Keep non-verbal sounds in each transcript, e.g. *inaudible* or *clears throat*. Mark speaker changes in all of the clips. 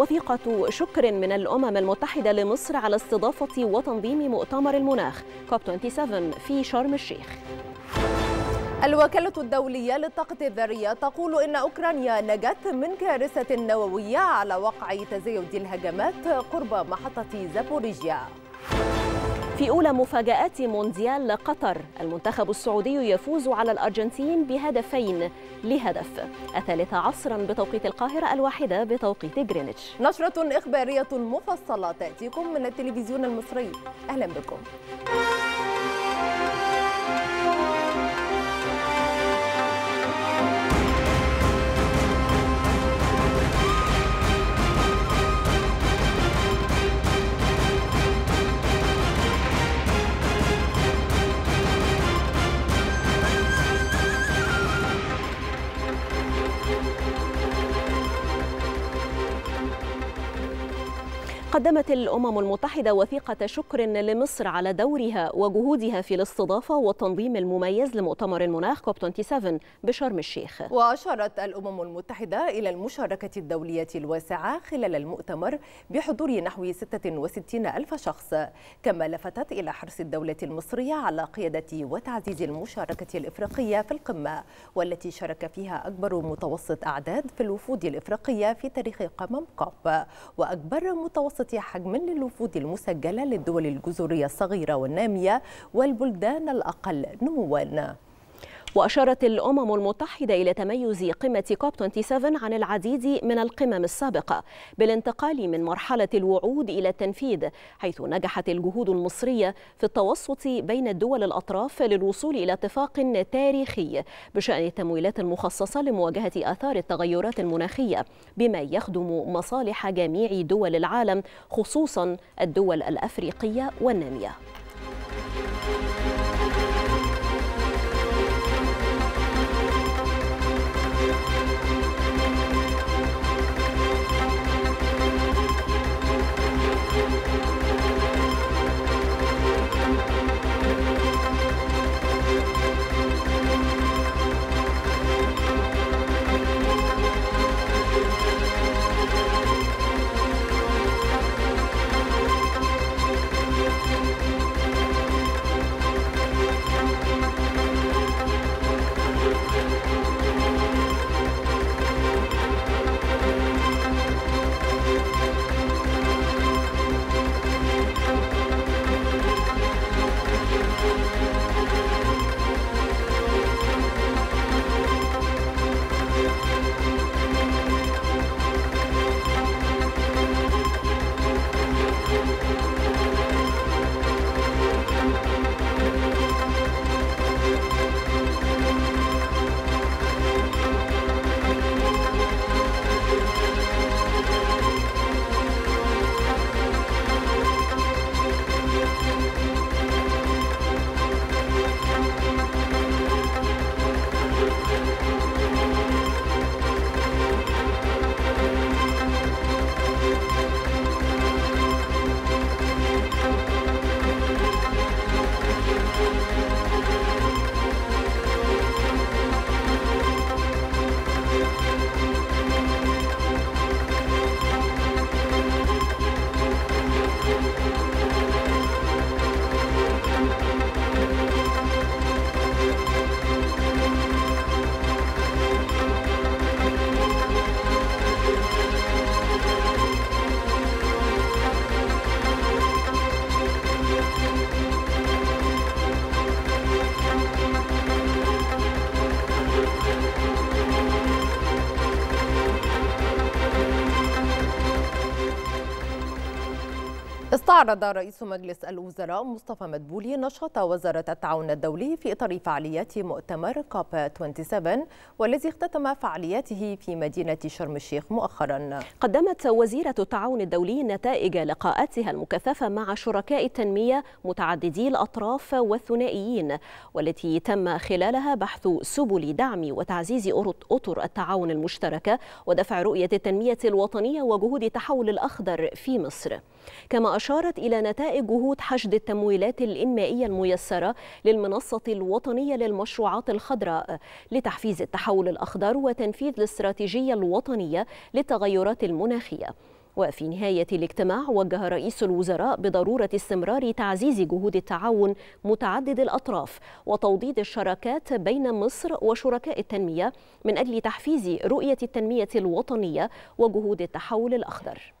Speaker 1: وثيقة شكر من الأمم المتحدة لمصر على استضافة
Speaker 2: وتنظيم مؤتمر المناخ كوب 27 في شرم الشيخ الوكالة الدولية للطاقة الذرية تقول إن أوكرانيا نجت من كارثة نووية على وقع تزايد الهجمات قرب محطة زابوريجيا
Speaker 1: في أولى مفاجآت مونديال قطر المنتخب السعودي يفوز على الأرجنتين بهدفين لهدف الثالثة عصرا بتوقيت القاهرة الواحدة بتوقيت جرينتش
Speaker 2: نشرة إخبارية مفصلة تأتيكم من التلفزيون المصري أهلا بكم
Speaker 1: قدمت الأمم المتحدة وثيقة شكر لمصر على دورها وجهودها في الاستضافة والتنظيم المميز لمؤتمر المناخ كوب 27 بشرم الشيخ
Speaker 2: وأشارت الأمم المتحدة إلى المشاركة الدولية الواسعة خلال المؤتمر بحضور نحو 66 ألف شخص كما لفتت إلى حرص الدولة المصرية على قيادة وتعزيز المشاركة الإفريقية في القمة والتي شارك فيها أكبر متوسط أعداد في الوفود الإفريقية في تاريخ قمم كوب وأكبر متوسط حجما حجم للوفود المسجلة للدول الجزرية الصغيرة والنامية والبلدان الأقل نمواً
Speaker 1: وأشارت الأمم المتحدة إلى تميز قمة كوب 27 عن العديد من القمم السابقة بالانتقال من مرحلة الوعود إلى التنفيذ حيث نجحت الجهود المصرية في التوسط بين الدول الأطراف للوصول إلى اتفاق تاريخي بشأن التمويلات المخصصة لمواجهة آثار التغيرات المناخية بما يخدم مصالح جميع دول العالم خصوصا الدول الأفريقية والنامية
Speaker 2: أعرض رئيس مجلس الوزراء مصطفى مدبولي نشاط وزارة التعاون الدولي في إطار فعاليات مؤتمر كوب 27 والذي اختتم فعالياته في مدينة شرم الشيخ مؤخرا قدمت وزيرة التعاون الدولي نتائج لقاءاتها المكثفة مع شركاء
Speaker 1: التنمية متعددي الأطراف والثنائيين والتي تم خلالها بحث سبل دعم وتعزيز أطر التعاون المشتركة ودفع رؤية التنمية الوطنية وجهود التحول الأخضر في مصر كما أشار أشارت إلى نتائج جهود حشد التمويلات الإنمائية الميسرة للمنصة الوطنية للمشروعات الخضراء لتحفيز التحول الأخضر وتنفيذ الاستراتيجية الوطنية للتغيرات المناخية وفي نهاية الاجتماع وجه رئيس الوزراء بضرورة استمرار تعزيز جهود التعاون متعدد الأطراف وتوضيد الشراكات بين مصر وشركاء التنمية من أجل تحفيز رؤية التنمية الوطنية وجهود التحول الأخضر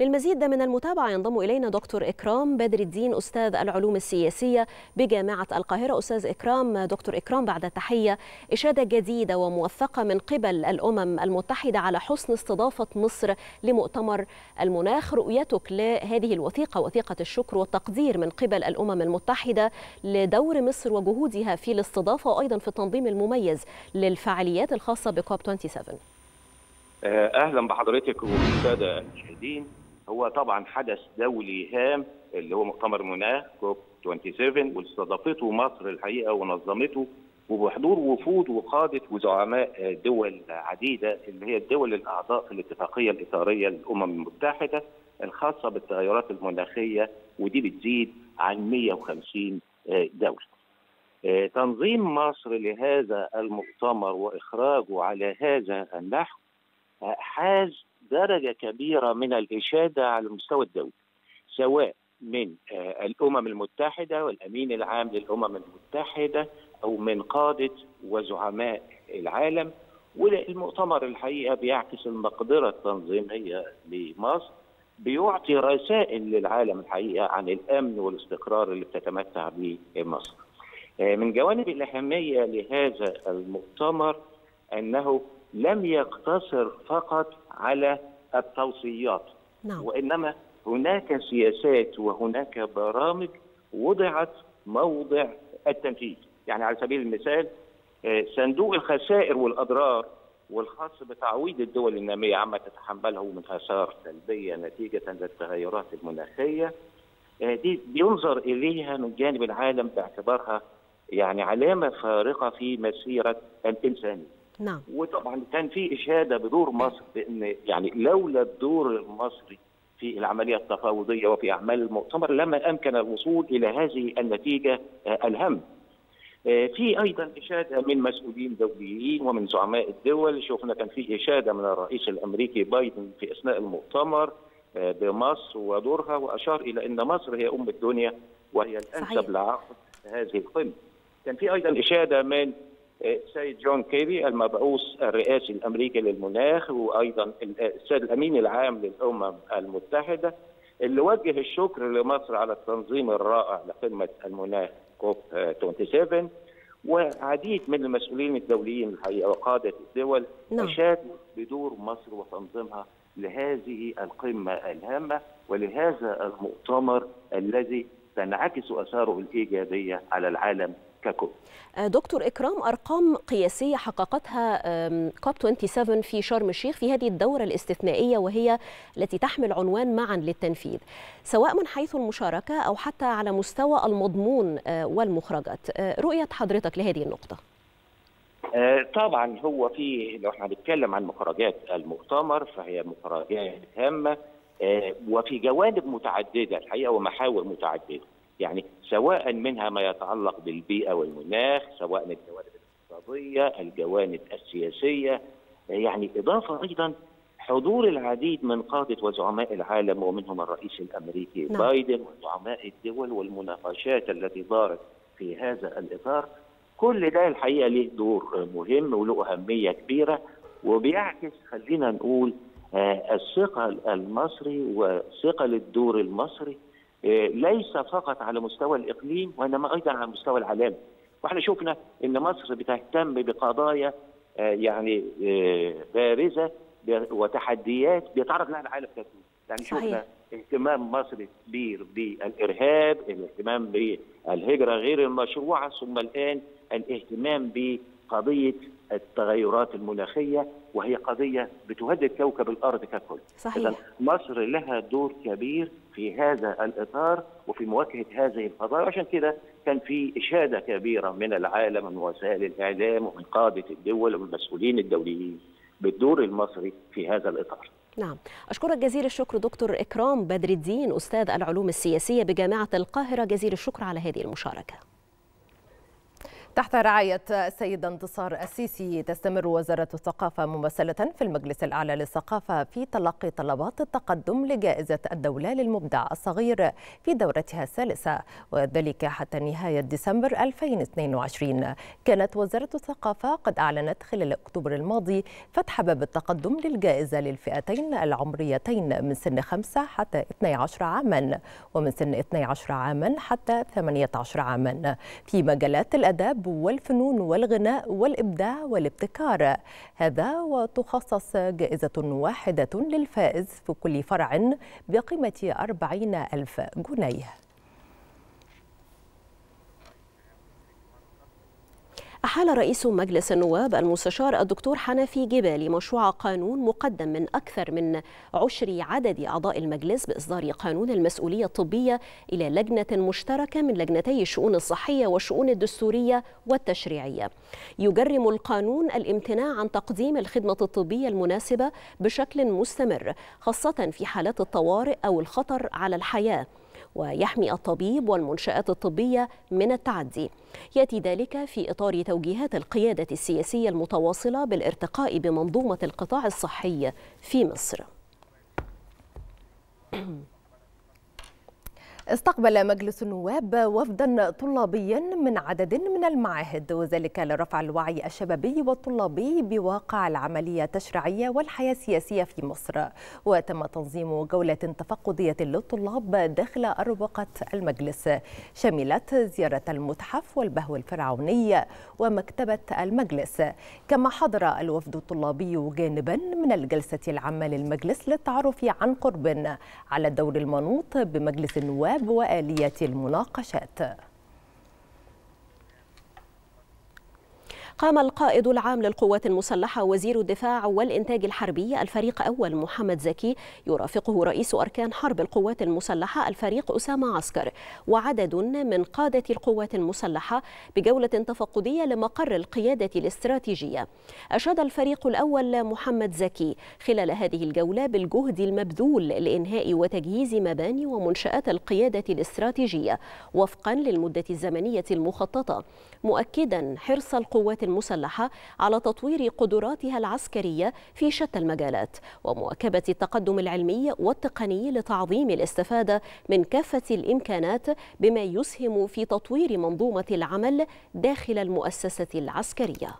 Speaker 1: للمزيد من المتابعة ينضم إلينا دكتور إكرام بدر الدين أستاذ العلوم السياسية بجامعة القاهرة أستاذ إكرام دكتور إكرام بعد تحية إشادة جديدة وموثقة من قبل الأمم المتحدة على حسن استضافة مصر لمؤتمر المناخ رؤيتك لهذه الوثيقة وثيقة الشكر والتقدير من قبل الأمم المتحدة لدور مصر وجهودها في الاستضافة وأيضا في التنظيم المميز للفعاليات الخاصة بكوب 27
Speaker 3: اهلا بحضرتك والساده المشاهدين هو طبعا حدث دولي هام اللي هو مؤتمر مناخ كوب 27 واستضافته مصر الحقيقه ونظمته وبحضور وفود وقاده وزعماء دول عديده اللي هي الدول الاعضاء في الاتفاقيه الاطاريه للامم المتحده الخاصه بالتغيرات المناخيه ودي بتزيد عن 150 دوله. تنظيم مصر لهذا المؤتمر واخراجه على هذا النحو حاز درجة كبيرة من الإشادة على المستوى الدولي سواء من آه، الأمم المتحدة والأمين العام للأمم المتحدة أو من قادة وزعماء العالم والمؤتمر الحقيقة بيعكس المقدرة التنظيمية لمصر بيعطي رسائل للعالم الحقيقة عن الأمن والاستقرار اللي بتتمتع به مصر آه، من جوانب الأهمية لهذا المؤتمر أنه لم يقتصر فقط على التوصيات نعم. وانما هناك سياسات وهناك برامج وضعت موضع التنفيذ يعني على سبيل المثال آه، صندوق الخسائر والاضرار والخاص بتعويض الدول الناميه عما تتحمله من خسائر سلبيه نتيجه للتغيرات المناخيه آه، دي بينظر اليها من جانب العالم باعتبارها يعني علامه فارقه في مسيره الانسانيه نعم وطبعا كان في اشاده بدور مصر بان يعني لولا الدور المصري في العمليه التفاوضيه وفي اعمال المؤتمر لما امكن الوصول الى هذه النتيجه آه، الهم. آه، في ايضا اشاده من مسؤولين دوليين ومن زعماء الدول شفنا كان في اشاده من الرئيس الامريكي بايدن في اثناء المؤتمر آه، بمصر ودورها واشار الى ان مصر هي ام الدنيا وهي الانسب لعقد هذه القمه. كان في ايضا اشاده من السيد جون كيري المبعوث الرئاسي الامريكي للمناخ وايضا السيد الامين العام للامم المتحده اللي وجه الشكر لمصر على التنظيم الرائع لقمه المناخ كوب 27 وعديد من المسؤولين الدوليين الحقيقه وقاده الدول اشادوا نعم. بدور مصر وتنظيمها لهذه القمه الهامه ولهذا المؤتمر الذي تنعكس اثاره الايجابيه على العالم لكم
Speaker 1: آه، دكتور إكرام أرقام قياسية حققتها كوب 27 في شرم الشيخ في هذه الدورة الاستثنائية وهي التي تحمل عنوان معا للتنفيذ سواء من حيث المشاركة أو حتى على مستوى المضمون آه، والمخرجات آه، رؤية حضرتك لهذه النقطة
Speaker 3: طبعا هو في لو احنا بنتكلم عن مخرجات المؤتمر فهي مخرجات هامة وفي جوانب متعددة الحقيقة ومحاور متعددة يعني سواء منها ما يتعلق بالبيئة والمناخ سواء الجوانب
Speaker 4: الاقتصادية
Speaker 3: الجوانب السياسية يعني إضافة أيضا حضور العديد من قادة وزعماء العالم ومنهم الرئيس الأمريكي نعم. بايدن وزعماء الدول والمناقشات التي دارت في هذا الإطار كل ده الحقيقة له دور مهم وله أهمية كبيرة وبيعكس خلينا نقول آه، الثقل المصري وثقل الدور المصري آه، ليس فقط على مستوى الاقليم وانما ايضا على مستوى العالم واحنا شفنا ان مصر بتهتم بقضايا آه، يعني آه، بارزه وتحديات بيتعرض لها العالم كله يعني شفنا اهتمام مصر كبير بالارهاب الاهتمام بالهجره غير المشروعه ثم الان الاهتمام بقضيه التغيرات المناخيه وهي قضيه بتهدد كوكب الارض ككل. صحيح. اذا مصر لها دور كبير في هذا الاطار وفي مواجهه هذه القضايا وعشان كده كان في اشاده كبيره من العالم من وسائل الاعلام ومن قاده الدول والمسؤولين الدوليين بالدور المصري في هذا الاطار.
Speaker 1: نعم أشكرك جزيل الشكر دكتور إكرام بدر الدين أستاذ العلوم السياسية بجامعة القاهرة
Speaker 2: جزيل الشكر على هذه المشاركة تحت رعاية السيد انتصار السيسي تستمر وزارة الثقافة ممثلة في المجلس الأعلى للثقافة في تلقي طلبات التقدم لجائزة الدولة للمبدع الصغير في دورتها الثالثة وذلك حتى نهاية ديسمبر 2022 كانت وزارة الثقافة قد أعلنت خلال أكتوبر الماضي فتح باب التقدم للجائزة للفئتين العمريتين من سن 5 حتى 12 عاما ومن سن 12 عاما حتى 18 عاما في مجالات الأدب والفنون والغناء والإبداع والابتكار هذا وتخصص جائزة واحدة للفائز في كل فرع بقيمة أربعين ألف جنيه أحال رئيس مجلس
Speaker 1: النواب المستشار الدكتور حنفي جبالي مشروع قانون مقدم من أكثر من عشر عدد أعضاء المجلس بإصدار قانون المسؤولية الطبية إلى لجنة مشتركة من لجنتي الشؤون الصحية والشؤون الدستورية والتشريعية يجرم القانون الامتناع عن تقديم الخدمة الطبية المناسبة بشكل مستمر خاصة في حالات الطوارئ أو الخطر على الحياة ويحمي الطبيب والمنشآت الطبية من التعدي يأتي ذلك في إطار توجيهات القيادة السياسية المتواصلة بالارتقاء بمنظومة القطاع الصحي في مصر
Speaker 2: *clears throat* استقبل مجلس النواب وفدا طلابيا من عدد من المعاهد وذلك لرفع الوعي الشبابي والطلابي بواقع العملية التشريعية والحياة السياسية في مصر وتم تنظيم جولة تفقدية للطلاب داخل أروقة المجلس شملت زيارة المتحف والبهو الفرعوني ومكتبة المجلس كما حضر الوفد الطلابي جانبا من الجلسة العامة للمجلس للتعرف عن قرب على الدور المنوط بمجلس النواب الحرب وآلية المناقشات قام القائد
Speaker 1: العام للقوات المسلحة وزير الدفاع والإنتاج الحربي الفريق أول محمد زكي يرافقه رئيس أركان حرب القوات المسلحة الفريق أسامة عسكر وعدد من قادة القوات المسلحة بجولة تفقدية لمقر القيادة الاستراتيجية أشاد الفريق الأول محمد زكي خلال هذه الجولة بالجهد المبذول لإنهاء وتجهيز مباني ومنشآت القيادة الاستراتيجية وفقا للمدة الزمنية المخططة مؤكدا حرص القوات المسلحة على تطوير قدراتها العسكرية في شتى المجالات ومواكبة التقدم العلمي والتقني لتعظيم الاستفادة من كافة الإمكانات بما يسهم في تطوير منظومة العمل داخل المؤسسة العسكرية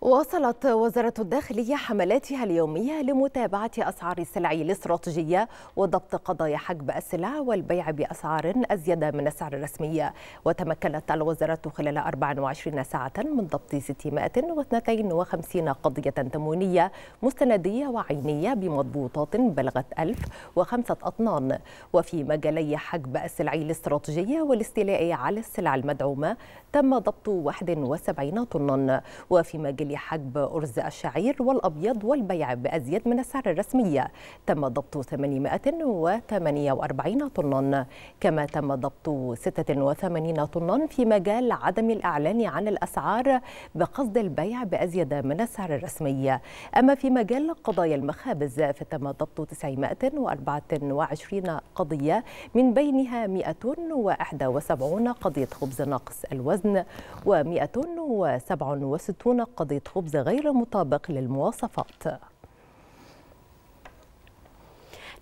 Speaker 2: واصلت وزارة الداخلية حملاتها اليومية لمتابعة أسعار السلع الاستراتيجية وضبط قضايا حجب السلع والبيع بأسعار أزيد من السعر الرسمي وتمكنت الوزارة خلال 24 ساعة من ضبط 652 قضية تموينية مستندية وعينية بمضبوطات بلغت 1005 أطنان وفي مجالي حجب السلع الاستراتيجية والاستيلاء على السلع المدعومة تم ضبط 71 طنا وفي مجال لحجب أرز الشعير والأبيض والبيع بأزيد من السعر الرسمي تم ضبط 848 طنا كما تم ضبط 86 طنا في مجال عدم الإعلان عن الأسعار بقصد البيع بأزيد من السعر الرسمي أما في مجال قضايا المخابز فتم ضبط 924 قضية من بينها 171 قضية خبز ناقص الوزن و 167 قضية خبز غير مطابق للمواصفات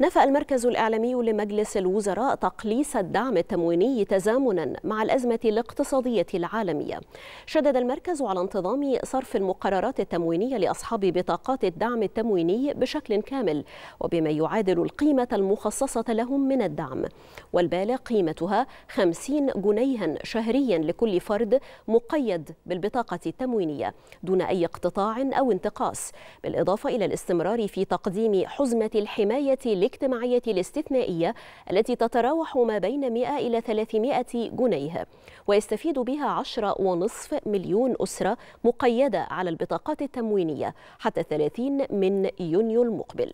Speaker 1: نفى المركز الإعلامي لمجلس الوزراء تقليص الدعم التمويني تزامنا مع الأزمة الاقتصادية العالمية شدد المركز على انتظام صرف المقررات التموينية لأصحاب بطاقات الدعم التمويني بشكل كامل وبما يعادل القيمة المخصصة لهم من الدعم والبالغ قيمتها 50 جنيها شهريا لكل فرد مقيد بالبطاقة التموينية دون أي اقتطاع أو انتقاص بالإضافة إلى الاستمرار في تقديم حزمة الحماية الاجتماعية الاستثنائية التي تتراوح ما بين 100 إلى 300 جنيه ويستفيد بها 10.5 مليون أسرة مقيدة على البطاقات التموينية حتى 30
Speaker 2: من يونيو المقبل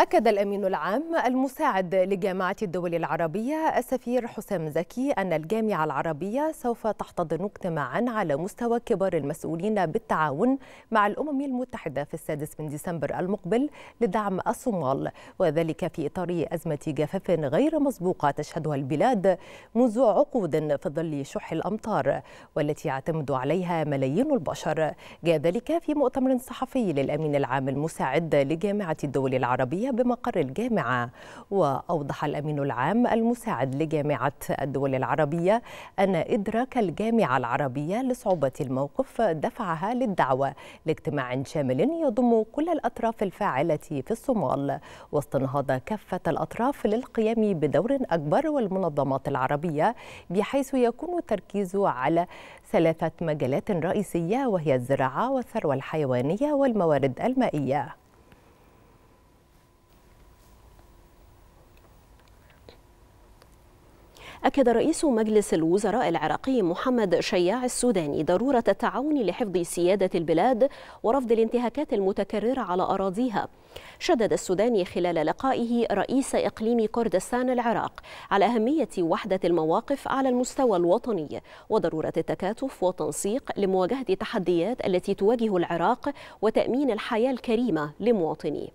Speaker 2: أكد الأمين العام المساعد لجامعة الدول العربية السفير حسام زكي أن الجامعة العربية سوف تحتضن اجتماعا على مستوى كبار المسؤولين بالتعاون مع الأمم المتحدة في السادس من ديسمبر المقبل لدعم الصومال وذلك في إطار أزمة جفاف غير مسبوقة تشهدها البلاد منذ عقود في ظل شح الأمطار والتي يعتمد عليها ملايين البشر جاء ذلك في مؤتمر صحفي للأمين العام المساعد لجامعة الدول العربية بمقر الجامعة وأوضح الأمين العام المساعد لجامعة الدول العربية أن إدراك الجامعة العربية لصعوبة الموقف دفعها للدعوة لاجتماع شامل يضم كل الأطراف الفاعلة في الصومال واستنهاض كافة الأطراف للقيام بدور أكبر والمنظمات العربية بحيث يكون التركيز على ثلاثة مجالات رئيسية وهي الزراعة والثروة الحيوانية والموارد المائية
Speaker 1: أكد رئيس مجلس الوزراء العراقي محمد شياع السوداني ضرورة التعاون لحفظ سيادة البلاد ورفض الانتهاكات المتكررة على أراضيها شدد السوداني خلال لقائه رئيس إقليم كردستان العراق على أهمية وحدة المواقف على المستوى الوطني وضرورة التكاتف والتنسيق لمواجهة التحديات التي تواجه العراق وتأمين الحياة الكريمة لمواطنيه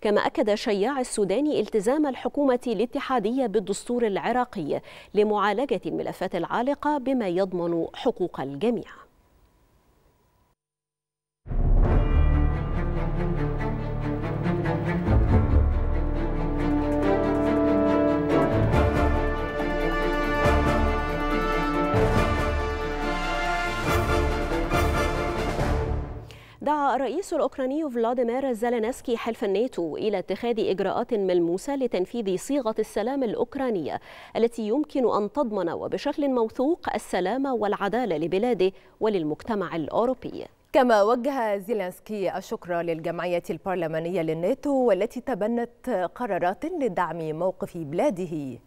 Speaker 1: كما أكد شياع السوداني التزام الحكومة الاتحادية بالدستور العراقي لمعالجة الملفات العالقة بما يضمن حقوق الجميع الرئيس الأوكراني فلاديمير زيلينسكي حلف الناتو إلى اتخاذ إجراءات ملموسة لتنفيذ صيغة السلام الأوكرانية التي يمكن أن تضمن وبشكل موثوق السلام والعدالة لبلاده
Speaker 2: وللمجتمع الأوروبي كما وجه زيلينسكي الشكر للجمعية البرلمانية للناتو والتي تبنت قرارات لدعم موقف بلاده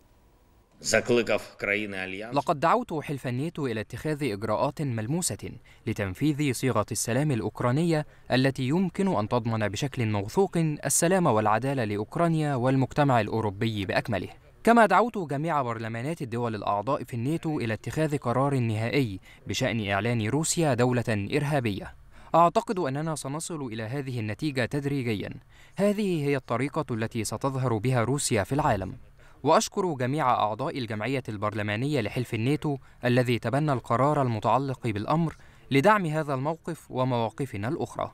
Speaker 3: لقد دعوت حلف الناتو إلى اتخاذ
Speaker 1: إجراءات ملموسة لتنفيذ صيغة السلام الأوكرانية التي يمكن أن تضمن بشكل موثوق السلام والعدالة لأوكرانيا والمجتمع الأوروبي بأكمله كما دعوت جميع برلمانات الدول الأعضاء في الناتو إلى اتخاذ قرار نهائي بشأن إعلان روسيا دولة إرهابية أعتقد أننا سنصل إلى هذه النتيجة تدريجيا هذه هي الطريقة التي ستظهر بها روسيا في العالم وأشكر جميع أعضاء الجمعية البرلمانية لحلف الناتو الذي تبنى القرار المتعلق بالأمر لدعم هذا الموقف ومواقفنا الأخرى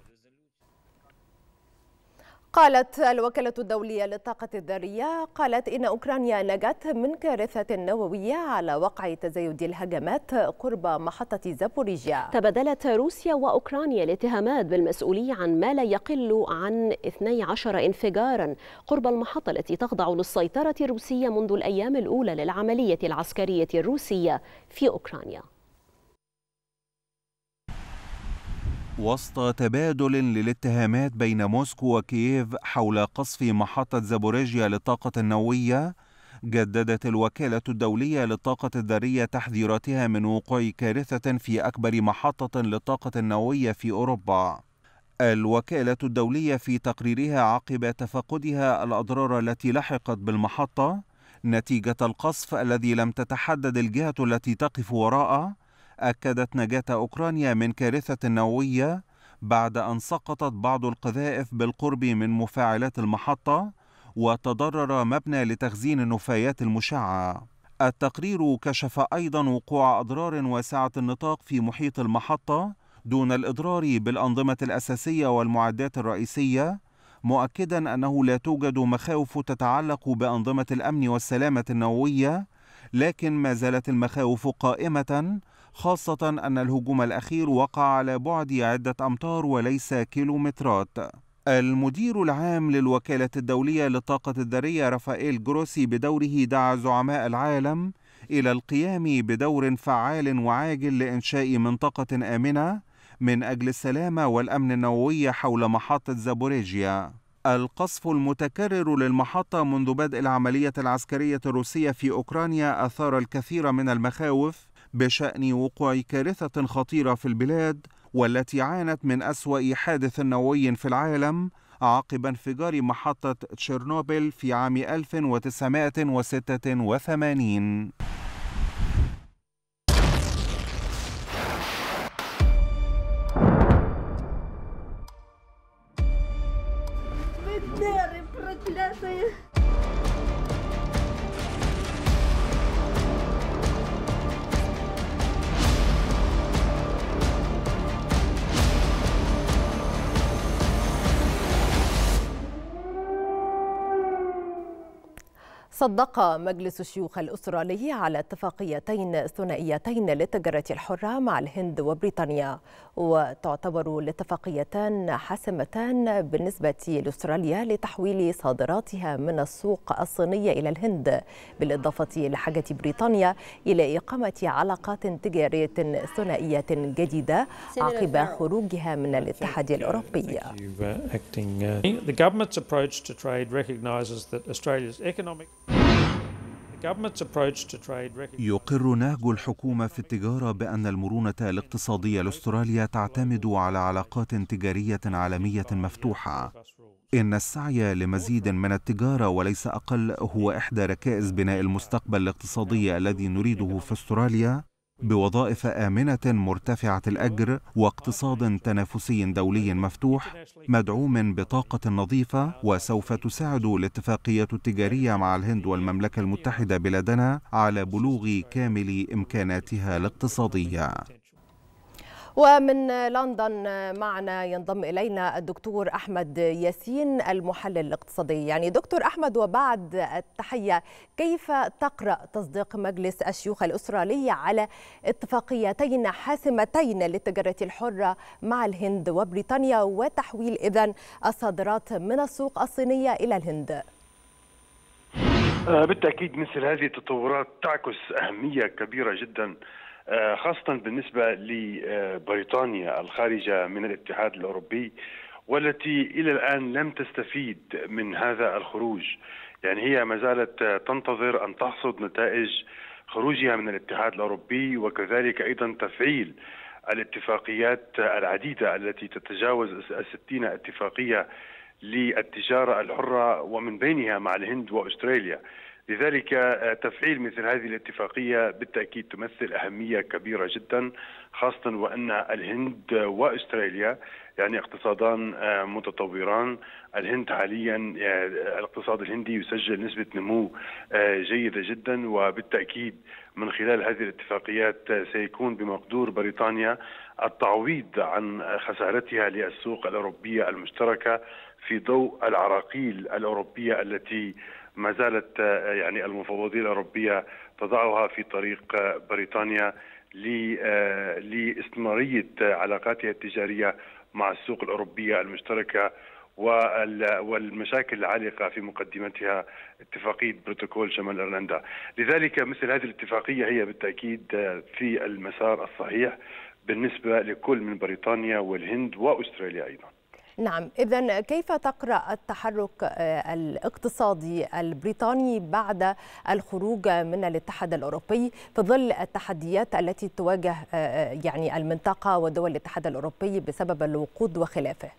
Speaker 2: قالت الوكالة الدولية للطاقة الذرية قالت إن أوكرانيا نجت من كارثة نووية على وقع تزايد الهجمات قرب محطة زابوريجيا
Speaker 1: تبادلت روسيا وأوكرانيا الاتهامات بالمسؤولية عن ما لا يقل عن 12 انفجارا قرب المحطة التي تخضع للسيطرة الروسية منذ الأيام الأولى للعملية العسكرية الروسية في أوكرانيا
Speaker 4: وسط تبادل للاتهامات بين موسكو وكييف حول قصف محطة زابوريجيا للطاقة النووية جددت الوكالة الدولية للطاقة الذرية تحذيراتها من وقوع كارثة في أكبر محطة للطاقة النووية في أوروبا الوكالة الدولية في تقريرها عقب تفقدها الأضرار التي لحقت بالمحطة نتيجة القصف الذي لم تتحدد الجهة التي تقف وراءه أكدت نجاة أوكرانيا من كارثة نووية بعد أن سقطت بعض القذائف بالقرب من مفاعلات المحطة وتضرر مبنى لتخزين النفايات المشعة. التقرير كشف أيضا وقوع أضرار واسعة النطاق في محيط المحطة دون الإضرار بالأنظمة الأساسية والمعدات الرئيسية مؤكدا أنه لا توجد مخاوف تتعلق بأنظمة الأمن والسلامة النووية لكن ما زالت المخاوف قائمة خاصة أن الهجوم الأخير وقع على بعد عدة أمتار وليس كيلومترات المدير العام للوكالة الدولية للطاقة الذرية رافائيل جروسي بدوره دعا زعماء العالم إلى القيام بدور فعال وعاجل لإنشاء منطقة آمنة من أجل السلامة والأمن النووي حول محطة زابوريجيا القصف المتكرر للمحطة منذ بدء العملية العسكرية الروسية في أوكرانيا أثار الكثير من المخاوف بشان وقوع كارثه خطيره في البلاد والتي عانت من اسوا حادث نووي في العالم عقب انفجار محطه تشيرنوبيل في عام 1986
Speaker 2: صدق مجلس الشيوخ الأسترالي على اتفاقيتين ثنائيتين للتجارة الحرة مع الهند وبريطانيا وتعتبر الاتفاقيتان حاسمتان بالنسبة لأستراليا لتحويل صادراتها من السوق الصينية إلى الهند بالإضافة لحاجة بريطانيا إلى إقامة علاقات تجارية ثنائية جديدة عقب خروجها من الاتحاد الأوروبي
Speaker 3: The government's approach to trade recognises that Australia's economic
Speaker 4: يقر نهج الحكومة في التجارة بأن المرونة الاقتصادية لأستراليا تعتمد على علاقات تجارية عالمية مفتوحة. إن السعي لمزيد من التجارة وليس أقل هو إحدى ركائز بناء المستقبل الاقتصادي الذي نريده في أستراليا بوظائف آمنة مرتفعة الأجر واقتصاد تنافسي دولي مفتوح مدعوم بطاقة نظيفة وسوف تساعد الاتفاقية التجارية مع الهند والمملكة المتحدة بلادنا على بلوغ كامل إمكاناتها الاقتصادية
Speaker 2: ومن لندن معنا ينضم إلينا الدكتور أحمد ياسين المحلل الاقتصادي يعني دكتور أحمد وبعد التحية كيف تقرأ تصديق مجلس الشيوخ الأسترالي على اتفاقيتين حاسمتين للتجارة الحرة مع الهند وبريطانيا وتحويل إذن الصادرات من السوق الصينية إلى الهند؟
Speaker 5: آه، بالتأكيد مثل هذه التطورات تعكس أهمية كبيرة جدا آه، خاصة بالنسبة لبريطانيا الخارجة من الاتحاد الأوروبي والتي إلى الآن لم تستفيد من هذا الخروج يعني هي ما زالت تنتظر أن تحصد نتائج خروجها من الاتحاد الأوروبي وكذلك أيضا تفعيل الاتفاقيات العديدة التي تتجاوز الستين اتفاقية للتجارة الحرة ومن بينها مع الهند وأستراليا لذلك آه، تفعيل مثل هذه الاتفاقية بالتأكيد تمثل أهمية كبيرة جدا خاصة وأن الهند وأستراليا يعني اقتصادان آه، متطوران الهند حاليا آه، الاقتصاد الهندي يسجل نسبة نمو جيدة جدا وبالتأكيد من خلال هذه الاتفاقيات سيكون بمقدور بريطانيا التعويض عن خسارتها للسوق الأوروبية المشتركة في ضوء العراقيل الأوروبية التي ما زالت آه، يعني المفوضيه الاوروبيه تضعها في طريق آه، بريطانيا آه، لاستمراريه علاقاتها التجاريه مع السوق الاوروبيه المشتركه والمشاكل العالقة في مقدمتها اتفاقية بروتوكول شمال إيرلندا لذلك مثل هذه الاتفاقية هي بالتأكيد في المسار الصحيح بالنسبة لكل من بريطانيا والهند وأستراليا أيضاً
Speaker 2: نعم إذا كيف تقرأ التحرك آه، الاقتصادي البريطاني بعد الخروج من الاتحاد الأوروبي في ظل التحديات التي تواجه آه، آه، يعني المنطقة ودول الاتحاد الأوروبي بسبب الوقود وخلافه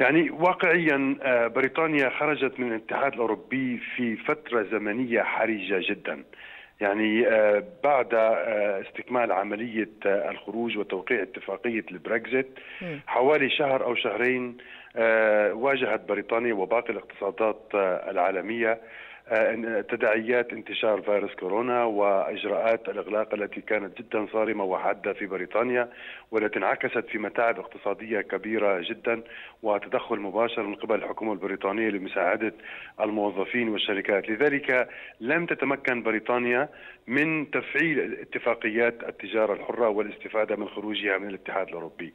Speaker 5: يعني واقعيا بريطانيا خرجت من الاتحاد الأوروبي في فترة زمنية حرجة جدا يعني آه، بعد آه، استكمال عملية آه، الخروج وتوقيع اتفاقية البريكزيت حوالي شهر أو شهرين واجهت بريطانيا وباقي الاقتصادات العالمية آه، تداعيات انتشار فيروس كورونا واجراءات الاغلاق التي كانت جدا صارمه وحاده في بريطانيا والتي انعكست في متاعب اقتصاديه كبيره جدا وتدخل مباشر من قبل الحكومه البريطانيه لمساعده الموظفين والشركات، لذلك لم تتمكن بريطانيا من تفعيل اتفاقيات التجاره الحره والاستفاده من خروجها من الاتحاد الاوروبي.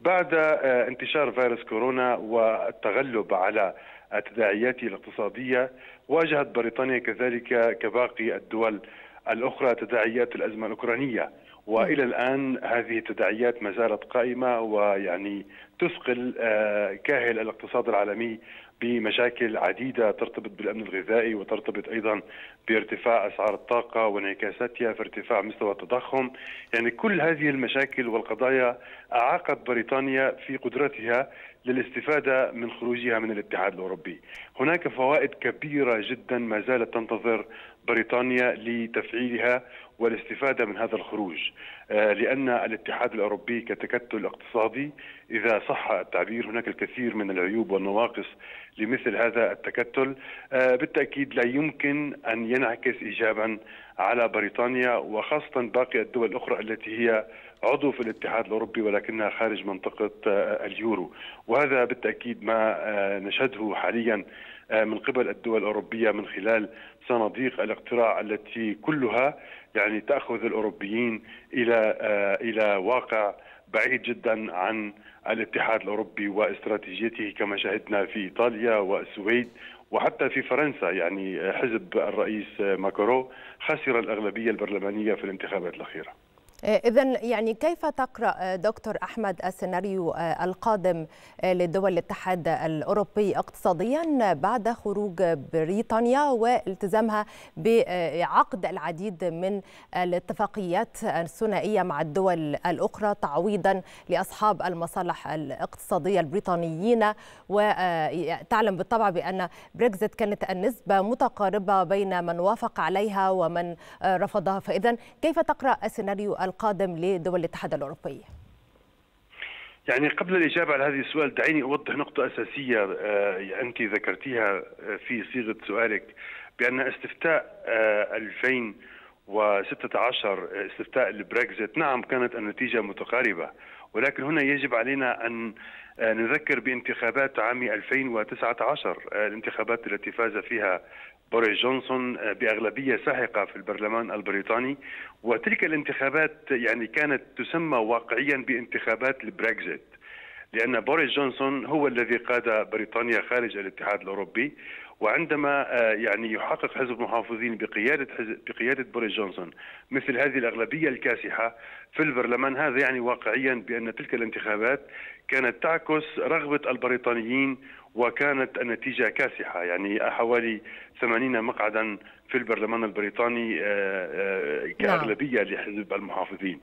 Speaker 5: بعد آه، انتشار فيروس كورونا والتغلب على التداعيات الاقتصادية واجهت بريطانيا كذلك كباقي الدول الأخرى تداعيات الأزمة الأوكرانية والى الان هذه التداعيات ما زالت قائمه ويعني تثقل آه، كاهل الاقتصاد العالمي بمشاكل عديده ترتبط بالامن الغذائي وترتبط ايضا بارتفاع اسعار الطاقه وانعكاساتها في ارتفاع مستوى التضخم، يعني كل هذه المشاكل والقضايا اعاقت بريطانيا في قدرتها للاستفادة من خروجها من الاتحاد الأوروبي هناك فوائد كبيرة جدا ما زالت تنتظر بريطانيا لتفعيلها والاستفادة من هذا الخروج آه، لأن الاتحاد الأوروبي كتكتل اقتصادي إذا صح التعبير هناك الكثير من العيوب والنواقص لمثل هذا التكتل آه، بالتأكيد لا يمكن أن ينعكس إيجابا على بريطانيا وخاصة باقي الدول الأخرى التي هي عضو في الاتحاد الاوروبي ولكنها خارج منطقه آه، اليورو وهذا بالتاكيد ما آه، نشهده حاليا آه، من قبل الدول الاوروبيه من خلال صناديق الاقتراع التي كلها يعني تاخذ الاوروبيين الى الى واقع بعيد جدا عن الاتحاد الاوروبي واستراتيجيته كما شاهدنا في ايطاليا والسويد وحتى في فرنسا يعني حزب الرئيس ماكرو خسر الاغلبيه البرلمانيه في الانتخابات الاخيره
Speaker 6: آه،
Speaker 2: إذا يعني كيف تقرأ آه، دكتور أحمد السيناريو آه، القادم لدول الاتحاد الأوروبي اقتصاديا بعد خروج بريطانيا والتزامها بعقد العديد من الاتفاقيات الثنائية مع الدول الأخرى تعويضا لأصحاب المصالح الاقتصادية البريطانيين وتعلم بالطبع بأن بريكزت كانت النسبة متقاربة بين من وافق عليها ومن رفضها فإذا كيف تقرأ السيناريو القادم لدول الاتحاد الأوروبي؟
Speaker 5: يعني قبل الإجابة على هذه السؤال دعيني أوضح نقطة أساسية آه، أنت ذكرتيها آه، في صيغة سؤالك بأن استفتاء 2016 آه، استفتاء البريكزيت نعم كانت النتيجة متقاربة ولكن هنا يجب علينا أن نذكر بانتخابات عام 2019 الانتخابات التي فاز فيها بوريس جونسون آه، باغلبيه ساحقه في البرلمان البريطاني وتلك الانتخابات يعني كانت تسمى واقعيا بانتخابات البريكزيت لان بوريس جونسون هو الذي قاد بريطانيا خارج الاتحاد الاوروبي وعندما آه، يعني يحقق حزب المحافظين بقياده حزب بقياده بوريس جونسون مثل هذه الاغلبيه الكاسحه في البرلمان هذا يعني واقعيا بان تلك الانتخابات كانت تعكس رغبه البريطانيين وكانت النتيجة كاسحة يعني حوالي 80 مقعدا في البرلمان البريطاني آه، آه، نعم. كأغلبية لحزب المحافظين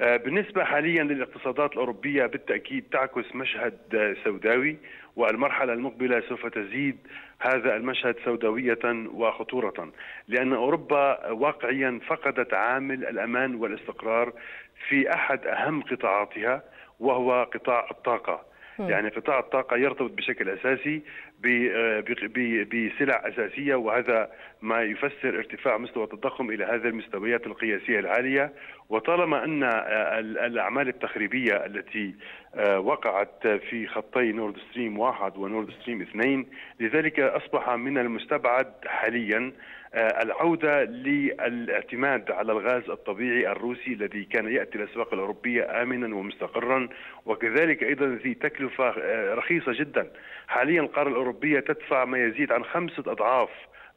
Speaker 5: آه، بالنسبة حاليا للاقتصادات الأوروبية بالتأكيد تعكس مشهد سوداوي والمرحلة المقبلة سوف تزيد هذا المشهد سوداوية وخطورة لأن أوروبا واقعيا فقدت عامل الأمان والاستقرار في أحد أهم قطاعاتها وهو قطاع الطاقة يعني قطاع الطاقة يرتبط بشكل أساسي آه، بسلع أساسية وهذا ما يفسر ارتفاع مستوى التضخم إلى هذه المستويات القياسية العالية وطالما أن آه، الأعمال التخريبية التي آه، وقعت في خطي نورد ستريم واحد ونورد ستريم اثنين لذلك أصبح من المستبعد حاليا آه، العودة للاعتماد على الغاز الطبيعي الروسي الذي كان يأتي الأسواق الأوروبية آمنا ومستقرا وكذلك أيضا ذي تكلفة آه، رخيصة جدا حاليا القارة الأوروبية تدفع ما يزيد عن خمسة أضعاف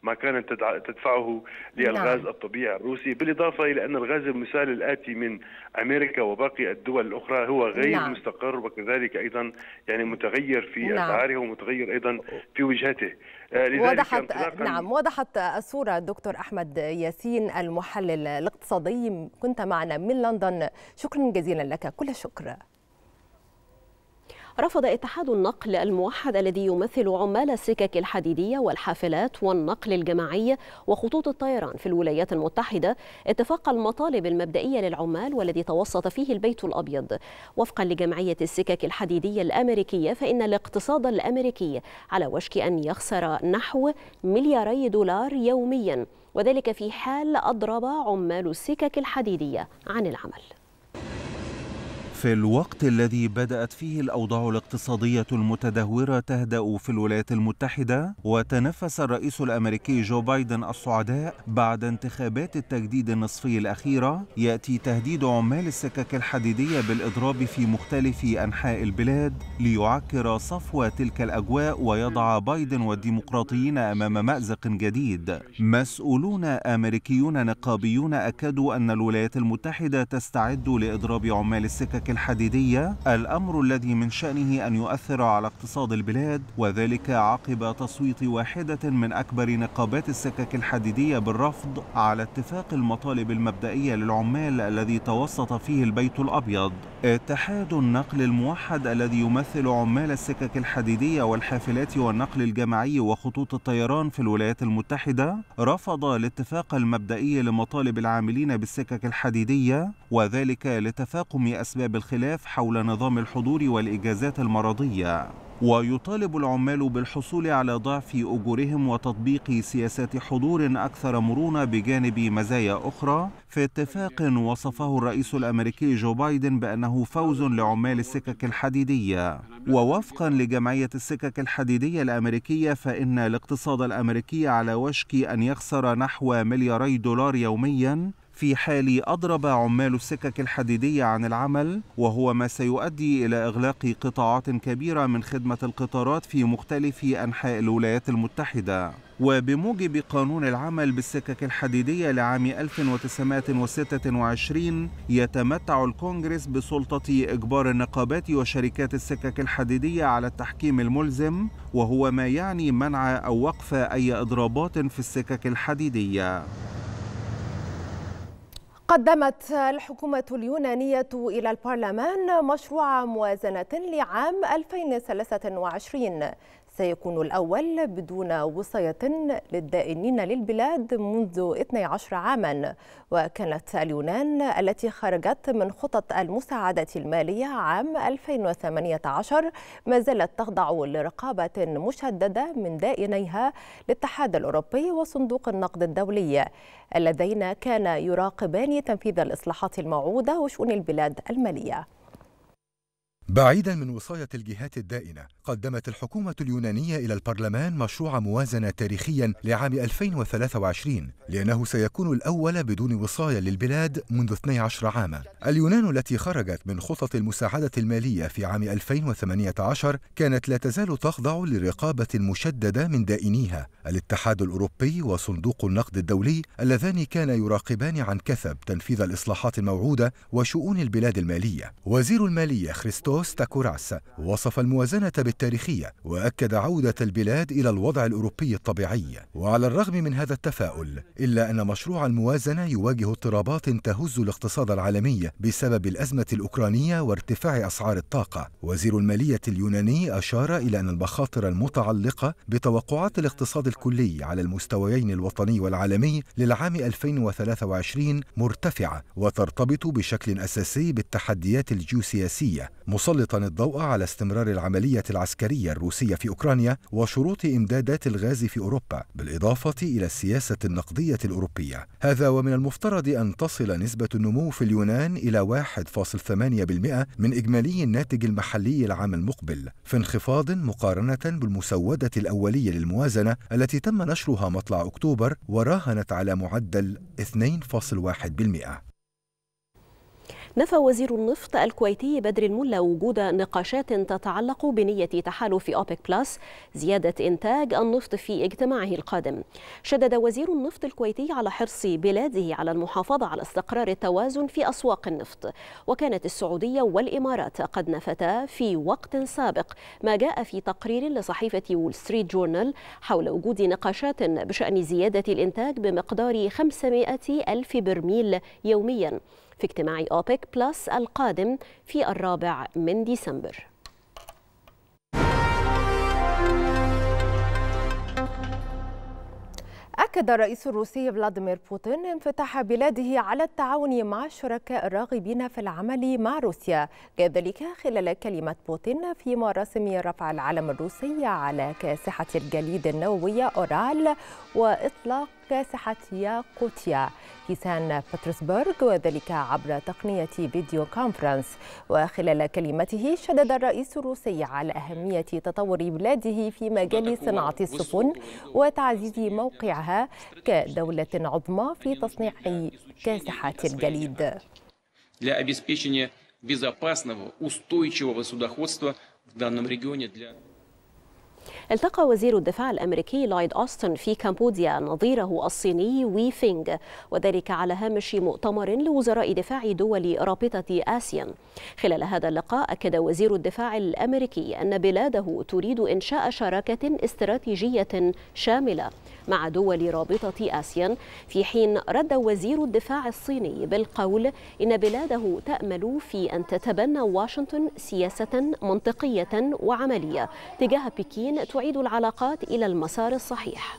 Speaker 5: ما كانت تدفعه للغاز نعم. الطبيعي الروسي بالإضافة إلى أن الغاز المسال الآتي من أمريكا وباقي الدول الأخرى هو غير نعم. مستقر وكذلك أيضا يعني متغير في نعم. أسعاره ومتغير أيضا في وجهته آه، وضحت نعم
Speaker 2: وضحت الصورة دكتور أحمد ياسين المحلل الاقتصادي كنت معنا من لندن شكرا جزيلا لك كل شكر رفض اتحاد النقل
Speaker 1: الموحد الذي يمثل عمال السكك الحديدية والحافلات والنقل الجماعي وخطوط الطيران في الولايات المتحدة اتفاق المطالب المبدئية للعمال والذي توسط فيه البيت الأبيض وفقا لجمعية السكك الحديدية الأمريكية فإن الاقتصاد الأمريكي على وشك أن يخسر نحو ملياري دولار يوميا وذلك في حال أضرب عمال السكك الحديدية عن العمل
Speaker 4: في الوقت الذي بدأت فيه الأوضاع الاقتصادية المتدهورة تهدأ في الولايات المتحدة وتنفس الرئيس الأمريكي جو بايدن الصعداء بعد انتخابات التجديد النصفي الأخيرة يأتي تهديد عمال السكك الحديدية بالإضراب في مختلف أنحاء البلاد ليعكر صفو تلك الأجواء ويضع بايدن والديمقراطيين أمام مأزق جديد مسؤولون أمريكيون نقابيون أكدوا أن الولايات المتحدة تستعد لإضراب عمال السكك الحديدية الأمر الذي من شأنه أن يؤثر على اقتصاد البلاد وذلك عقب تصويت واحدة من أكبر نقابات السكك الحديدية بالرفض على اتفاق المطالب المبدئية للعمال الذي توسط فيه البيت الأبيض اتحاد النقل الموحد الذي يمثل عمال السكك الحديدية والحافلات والنقل الجماعي وخطوط الطيران في الولايات المتحدة رفض الاتفاق المبدئي لمطالب العاملين بالسكك الحديدية وذلك لتفاقم أسباب بالخلاف حول نظام الحضور والإجازات المرضية ويطالب العمال بالحصول على ضعف أجورهم وتطبيق سياسات حضور أكثر مرونة بجانب مزايا أخرى في اتفاق وصفه الرئيس الأمريكي جو بايدن بأنه فوز لعمال السكك الحديدية ووفقا لجمعية السكك الحديدية الأمريكية فإن الاقتصاد الأمريكي على وشك أن يخسر نحو ملياري دولار يوميا في حال أضرب عمال السكك الحديدية عن العمل وهو ما سيؤدي إلى إغلاق قطاعات كبيرة من خدمة القطارات في مختلف أنحاء الولايات المتحدة وبموجب قانون العمل بالسكك الحديدية لعام 1926 يتمتع الكونغرس بسلطة إجبار النقابات وشركات السكك الحديدية على التحكيم الملزم وهو ما يعني منع أو وقف أي إضرابات في السكك الحديدية
Speaker 2: قدمت الحكومة اليونانية إلى البرلمان مشروع موازنة لعام 2023 سيكون الأول بدون وصية للدائنين للبلاد منذ 12 عاما وكانت اليونان التي خرجت من خطط المساعدة المالية عام 2018 ما زالت تخضع لرقابة مشددة من دائنيها للاتحاد الأوروبي وصندوق النقد الدولي اللذين كان يراقبان تنفيذ الإصلاحات الموعودة وشؤون البلاد المالية
Speaker 7: بعيدا من وصاية الجهات الدائنة قدمت الحكومة اليونانية إلى البرلمان مشروع موازنة تاريخيا لعام 2023 لأنه سيكون الأول بدون وصاية للبلاد منذ 12 عاما اليونان التي خرجت من خطط المساعدة المالية في عام 2018 كانت لا تزال تخضع لرقابة مشددة من دائنيها الاتحاد الأوروبي وصندوق النقد الدولي اللذان كان يراقبان عن كثب تنفيذ الإصلاحات الموعودة وشؤون البلاد المالية وزير المالية خريستو كوستا كوراس وصف الموازنة بالتاريخية وأكد عودة البلاد إلى الوضع الأوروبي الطبيعي وعلى الرغم من هذا التفاؤل إلا أن مشروع الموازنة يواجه اضطرابات تهز الاقتصاد العالمي بسبب الأزمة الأوكرانية وارتفاع أسعار الطاقة وزير المالية اليوناني أشار إلى أن المخاطر المتعلقة بتوقعات الاقتصاد الكلي على المستويين الوطني والعالمي للعام 2023 مرتفعة وترتبط بشكل أساسي بالتحديات الجيوسياسية مسلطا الضوء على استمرار العملية العسكرية الروسية في أوكرانيا وشروط إمدادات الغاز في أوروبا بالإضافة إلى السياسة النقدية الأوروبية هذا ومن المفترض أن تصل نسبة النمو في اليونان إلى 1.8% من إجمالي الناتج المحلي العام المقبل في انخفاض مقارنة بالمسودة الأولية للموازنة التي تم نشرها مطلع أكتوبر وراهنت على معدل 2.1%
Speaker 1: نفى وزير النفط الكويتي بدر الملا وجود نقاشات تتعلق بنية تحالف أوبك بلس زيادة إنتاج النفط في اجتماعه القادم شدد وزير النفط الكويتي على حرص بلاده على المحافظة على استقرار التوازن في أسواق النفط وكانت السعودية والإمارات قد نفتا في وقت سابق ما جاء في تقرير لصحيفة وول ستريت جورنال حول وجود نقاشات بشأن زيادة الإنتاج بمقدار 500 ألف برميل يومياً في اجتماع أوبك بلس القادم في الرابع من ديسمبر
Speaker 2: أكد الرئيس الروسي فلاديمير بوتين انفتاح بلاده على التعاون مع الشركاء الراغبين في العمل مع روسيا كذلك خلال كلمة بوتين في مراسم رفع العلم الروسي على كاسحة الجليد النووية أورال وإطلاق كاسحة ياقوتيا في سان بطرسبرغ وذلك عبر تقنية فيديو كونفرنس وخلال كلمته شدد الرئيس الروسي على أهمية تطور بلاده في مجال صناعة السفن وتعزيز موقعها العربية كدولة عظمى في تصنيع كاسحات الجليد
Speaker 4: для обеспечения безопасного, устойчивого судоходства в данном регионе для
Speaker 1: التقى وزير الدفاع الأمريكي لايد أوستن في كمبوديا نظيره الصيني وي فينغ وذلك على هامش مؤتمر لوزراء دفاع دول رابطة آسيا خلال هذا اللقاء أكد وزير الدفاع الأمريكي أن بلاده تريد إنشاء شراكة استراتيجية شاملة مع دول رابطة آسيا في حين رد وزير الدفاع الصيني بالقول إن بلاده تأمل في أن تتبنى واشنطن سياسة منطقية وعملية تجاه بكين تعيد العلاقات إلى المسار الصحيح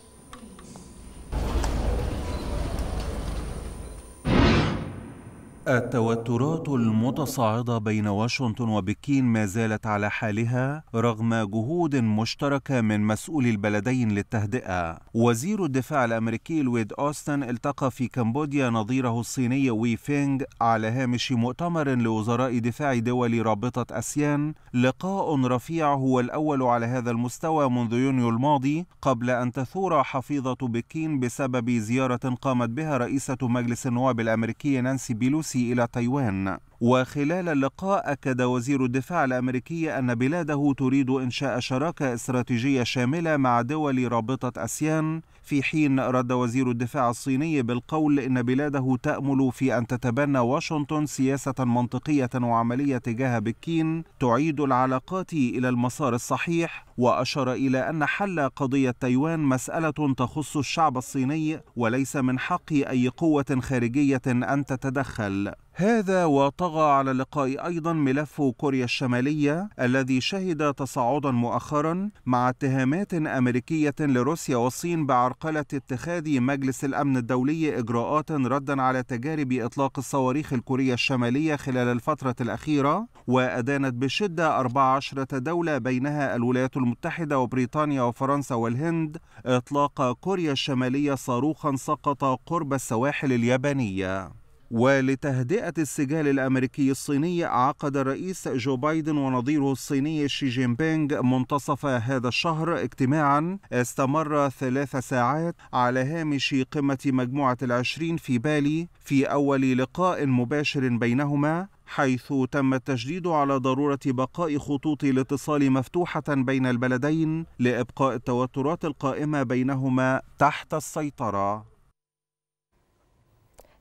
Speaker 4: التوترات المتصاعدة بين واشنطن وبكين ما زالت على حالها رغم جهود مشتركة من مسؤولي البلدين للتهدئة. وزير الدفاع الأمريكي لويد أوستن التقى في كمبوديا نظيره الصيني وي فينغ على هامش مؤتمر لوزراء دفاع دول رابطة أسيان، لقاء رفيع هو الأول على هذا المستوى منذ يونيو الماضي قبل أن تثور حفيظة بكين بسبب زيارة قامت بها رئيسة مجلس النواب الأمريكي نانسي بيلوسي الروسي إلى تايوان وخلال اللقاء أكد وزير الدفاع الأمريكي أن بلاده تريد إنشاء شراكة استراتيجية شاملة مع دول رابطة أسيان في حين رد وزير الدفاع الصيني بالقول إن بلاده تأمل في أن تتبنى واشنطن سياسة منطقية وعملية تجاه بكين تعيد العلاقات إلى المسار الصحيح وأشار إلى أن حل قضية تايوان مسألة تخص الشعب الصيني وليس من حق أي قوة خارجية أن تتدخل هذا وطغى على اللقاء أيضا ملف كوريا الشمالية الذي شهد تصاعدا مؤخرا مع اتهامات أمريكية لروسيا والصين بعرقلة اتخاذ مجلس الأمن الدولي إجراءات ردا على تجارب إطلاق الصواريخ الكورية الشمالية خلال الفترة الأخيرة وأدانت بشدة 14 دولة بينها الولايات المتحدة وبريطانيا وفرنسا والهند إطلاق كوريا الشمالية صاروخا سقط قرب السواحل اليابانية ولتهدئة السجال الأمريكي الصيني عقد الرئيس جو بايدن ونظيره الصيني شي جين بينغ منتصف هذا الشهر اجتماعا استمر ثلاث ساعات على هامش قمة مجموعة العشرين في بالي في أول لقاء مباشر بينهما حيث تم التشديد على ضرورة بقاء خطوط الاتصال مفتوحة بين البلدين لإبقاء التوترات القائمة بينهما تحت السيطرة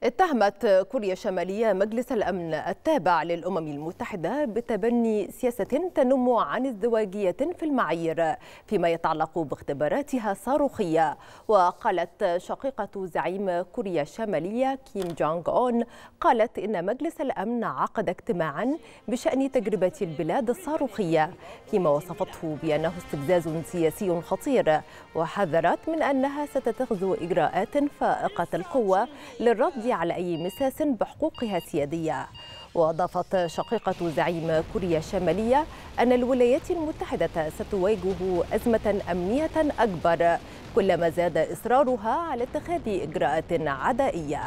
Speaker 2: اتهمت كوريا الشمالية مجلس الأمن التابع للأمم المتحدة بتبني سياسة تنم عن ازدواجية في المعايير فيما يتعلق باختباراتها الصاروخية وقالت شقيقة زعيم كوريا الشمالية كيم جونغ أون قالت إن مجلس الأمن عقد اجتماعا بشأن تجربة البلاد الصاروخية فيما وصفته بأنه استفزاز سياسي خطير وحذرت من أنها ستتخذ إجراءات فائقة القوة للرد على أي مساس بحقوقها السيادية وأضافت شقيقة زعيم كوريا الشمالية أن الولايات المتحدة ستواجه أزمة أمنية أكبر كلما زاد إصرارها على اتخاذ إجراءات عدائية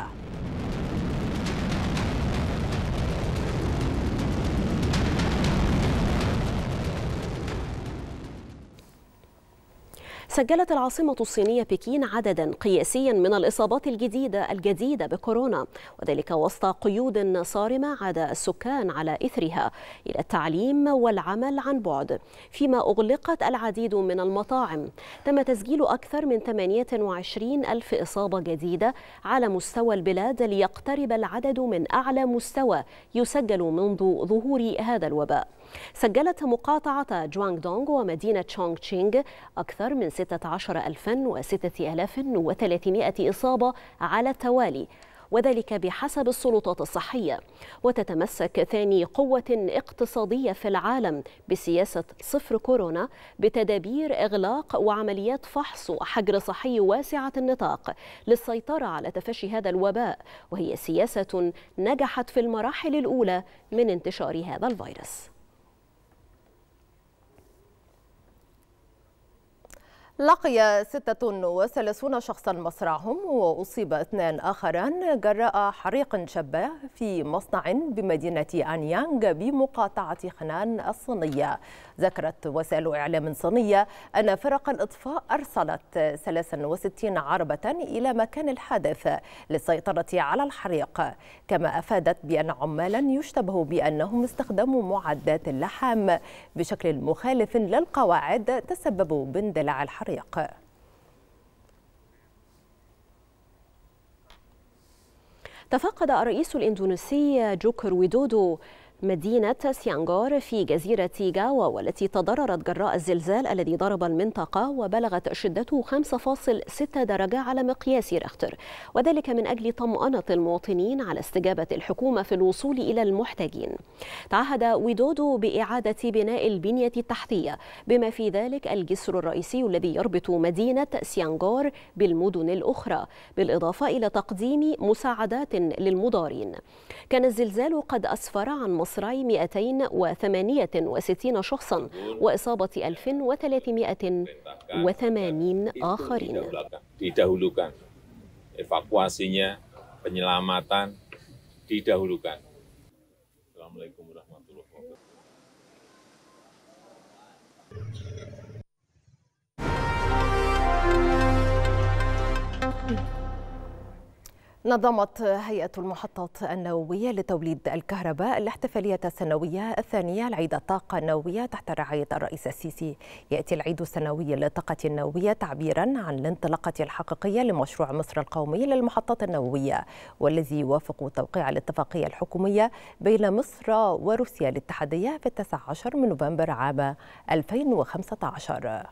Speaker 1: سجلت العاصمة الصينية بكين عددا قياسيا من الإصابات الجديدة الجديدة بكورونا وذلك وسط قيود صارمة عاد السكان على إثرها إلى التعليم والعمل عن بعد فيما أغلقت العديد من المطاعم تم تسجيل أكثر من 28 ألف إصابة جديدة على مستوى البلاد ليقترب العدد من أعلى مستوى يسجل منذ ظهور هذا الوباء سجلت مقاطعة جوانغ دونغ ومدينة تشونغ تشينغ أكثر من 16300 إصابة على التوالي وذلك بحسب السلطات الصحية وتتمسك ثاني قوة اقتصادية في العالم بسياسة صفر كورونا بتدابير إغلاق وعمليات فحص وحجر صحي واسعة النطاق للسيطرة على تفشي هذا الوباء وهي سياسة نجحت في المراحل الأولى
Speaker 2: من انتشار هذا الفيروس لقي 36 شخصا مصرعهم وأصيب اثنان آخران جراء حريق شبه في مصنع بمدينة أنيانغ بمقاطعة خنان الصينية ذكرت وسائل إعلام صينية أن فرق الإطفاء أرسلت 63 عربة إلى مكان الحادث للسيطرة على الحريق كما أفادت بأن عمالا يشتبه بأنهم استخدموا معدات اللحام بشكل مخالف للقواعد تسببوا باندلاع الحريق
Speaker 1: تفقد الرئيس الاندونيسي جوكر ويدودو مدينة سيانغور في جزيرة جاوا والتي تضررت جراء الزلزال الذي ضرب المنطقة وبلغت شدته 5.6 درجة على مقياس ريختر وذلك من أجل طمأنة المواطنين على استجابة الحكومة في الوصول إلى المحتاجين تعهد ويدودو بإعادة بناء البنية التحتية بما في ذلك الجسر الرئيسي الذي يربط مدينة سيانغور بالمدن الأخرى بالإضافة إلى تقديم مساعدات للمضارين كان الزلزال قد أسفر عن مصرع 268 شخصا وإصابة 1380 آخرين
Speaker 3: didahulukan evakuasinya penyelamatan didahulukan Assalamualaikum warahmatullahi wabarakatuh
Speaker 2: نظمت هيئة المحطات النووية لتوليد الكهرباء الاحتفالية السنوية الثانية لعيد الطاقة النووية تحت رعاية الرئيس السيسي يأتي العيد السنوي للطاقة النووية تعبيرا عن الانطلاقة الحقيقية لمشروع مصر القومي للمحطات النووية والذي يوافق توقيع الاتفاقية الحكومية بين مصر وروسيا الاتحادية في 19 من نوفمبر عام 2015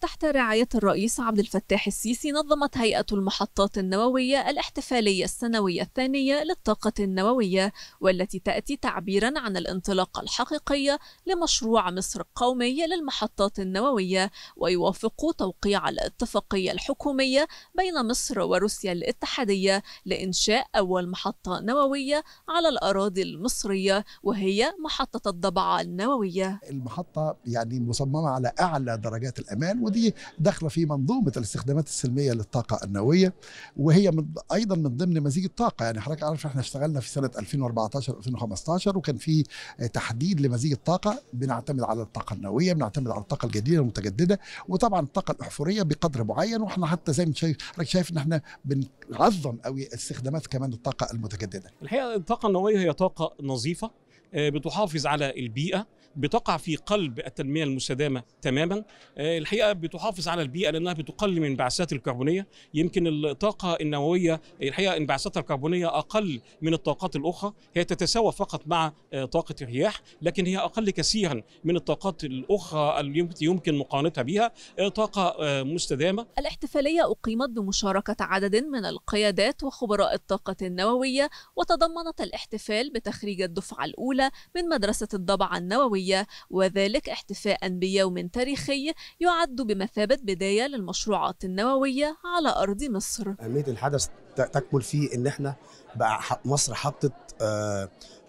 Speaker 8: تحت رعاية الرئيس عبد الفتاح السيسي نظمت هيئة المحطات النووية الاحتفالية السنوية الثانية للطاقة النووية والتي تأتي تعبيرا عن الانطلاقة الحقيقية لمشروع مصر القومي للمحطات النووية ويوافق توقيع الاتفاقية الحكومية بين مصر وروسيا الاتحادية لإنشاء أول محطة نووية على الأراضي المصرية وهي محطة الضبعة النووية
Speaker 6: المحطة يعني مصممة على أعلى درجات الأمان ودي داخله في منظومه الاستخدامات السلميه للطاقه النوويه وهي من ايضا من ضمن مزيج الطاقه يعني حضرتك عارف احنا اشتغلنا في سنه 2014 2015 وكان في تحديد لمزيج الطاقه بنعتمد على الطاقه النوويه بنعتمد على الطاقه الجديده المتجدده وطبعا الطاقه الاحفوريه بقدر معين واحنا حتى زي ما شايف حضرتك شايف ان احنا بنعظم قوي استخدامات كمان الطاقه المتجدده
Speaker 3: الحقيقه الطاقه النوويه هي طاقه نظيفه آه، بتحافظ على البيئه بتقع في قلب التنميه المستدامه تماما آه، الحقيقه بتحافظ على البيئه لانها بتقلل من انبعاثات الكربونيه يمكن الطاقه النوويه الحقيقه انبعاثاتها الكربونيه اقل من الطاقات الاخرى هي تتساوى فقط مع آه، طاقه الرياح لكن هي اقل كثيرا من الطاقات الاخرى التي يمكن مقارنتها بها آه، طاقه مستدامه
Speaker 8: الاحتفاليه اقيمت بمشاركه عدد من القيادات وخبراء الطاقه النوويه وتضمنت الاحتفال بتخريج الدفعه الاولى من مدرسه الضبعه النوويه الدولية وذلك احتفاء بيوم تاريخي يعد بمثابة بداية للمشروعات النووية على أرض مصر
Speaker 3: أهمية الحدث تكمل في أن احنا بقى مصر حطت آه،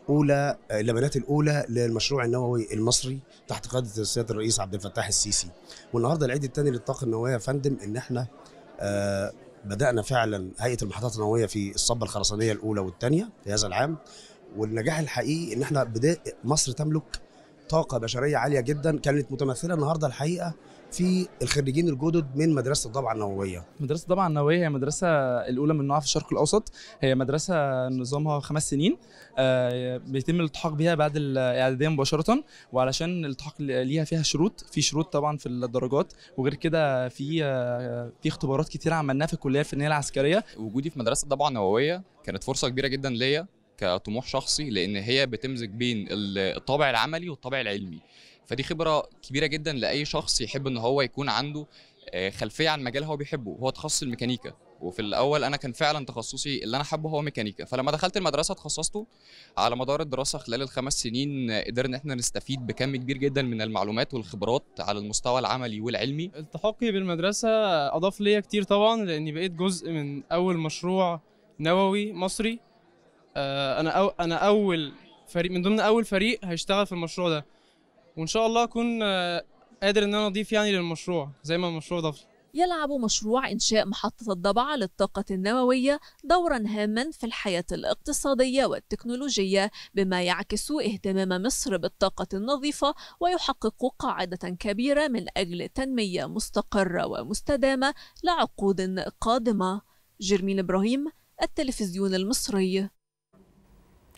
Speaker 3: اولى آه، اللبنات الاولى للمشروع النووي المصري تحت قياده السيد الرئيس عبد الفتاح السيسي والنهارده العيد الثاني للطاقه النوويه يا فندم ان احنا آه، بدانا فعلا هيئه المحطات النوويه في الصبه الخرسانيه الاولى والثانيه في هذا العام والنجاح الحقيقي ان احنا بدا مصر تملك طاقه بشريه عاليه جدا كانت متمثله النهارده الحقيقه
Speaker 8: في الخريجين الجدد من مدرسه الضبعه النوويه. مدرسه الضبعه النوويه هي مدرسه الاولى من نوعها في الشرق الاوسط، هي مدرسه نظامها خمس سنين آه، بيتم الالتحاق بها بعد الاعداديه مباشره وعلشان الالتحاق ليها فيها شروط، في شروط طبعا في الدرجات وغير كده في آه، في اختبارات كتير عملناها في الكليه الفنيه العسكريه.
Speaker 1: وجودي في مدرسه الضبعه النوويه كانت فرصه كبيره جدا ليا كطموح شخصي لان هي بتمزج بين الطابع العملي والطابع العلمي فدي خبره كبيره جدا لاي شخص يحب ان هو يكون عنده آه، خلفيه عن مجال هو بيحبه هو تخصص الميكانيكا وفي الاول انا كان فعلا تخصصي اللي انا حابه هو ميكانيكا فلما دخلت المدرسه اتخصصته على مدار الدراسه خلال الخمس سنين قدرنا احنا نستفيد بكم كبير جدا من المعلومات والخبرات على المستوى
Speaker 3: العملي والعلمي التحاقي بالمدرسه اضاف ليا كتير طبعا لاني بقيت جزء من اول مشروع نووي مصري آه، انا أو انا اول
Speaker 2: فريق من ضمن اول فريق هيشتغل في المشروع ده وان شاء الله اكون آه، قادر ان انا اضيف يعني للمشروع زي ما المشروع ضاف
Speaker 8: يلعب مشروع إنشاء محطة الضبعة للطاقة النووية دورا هاما في الحياة الاقتصادية والتكنولوجية بما يعكس اهتمام مصر بالطاقة النظيفة ويحقق قاعدة كبيرة من أجل تنمية مستقرة ومستدامة لعقود قادمة جرمين إبراهيم التلفزيون المصري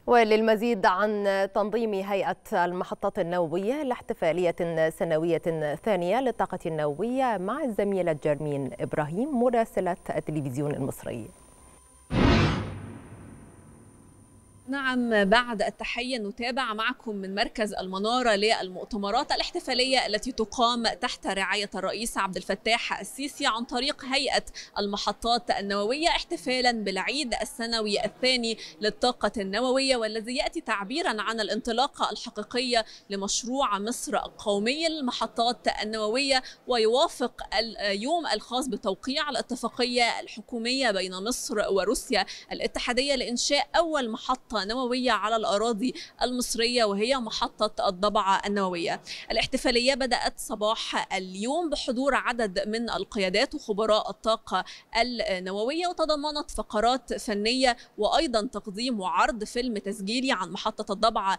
Speaker 8: وللمزيد عن
Speaker 2: تنظيم هيئة المحطات النووية لاحتفالية سنوية ثانية للطاقة النووية مع الزميلة جرمين إبراهيم مراسلة التلفزيون المصري
Speaker 8: نعم بعد التحية نتابع معكم من مركز المنارة للمؤتمرات الاحتفالية التي تقام تحت رعاية الرئيس عبد الفتاح السيسي عن طريق هيئة المحطات النووية احتفالا بالعيد السنوي الثاني للطاقة النووية والذي يأتي تعبيرا عن الانطلاقة الحقيقية لمشروع مصر القومي للمحطات النووية ويوافق اليوم الخاص بتوقيع الاتفاقية الحكومية بين مصر وروسيا الاتحادية لإنشاء أول محطة نووية على الأراضي المصرية وهي محطة الضبعة النووية الاحتفالية بدأت صباح اليوم بحضور عدد من القيادات وخبراء الطاقة النووية وتضمنت فقرات فنية وأيضا تقديم وعرض فيلم تسجيلي عن محطة الضبعة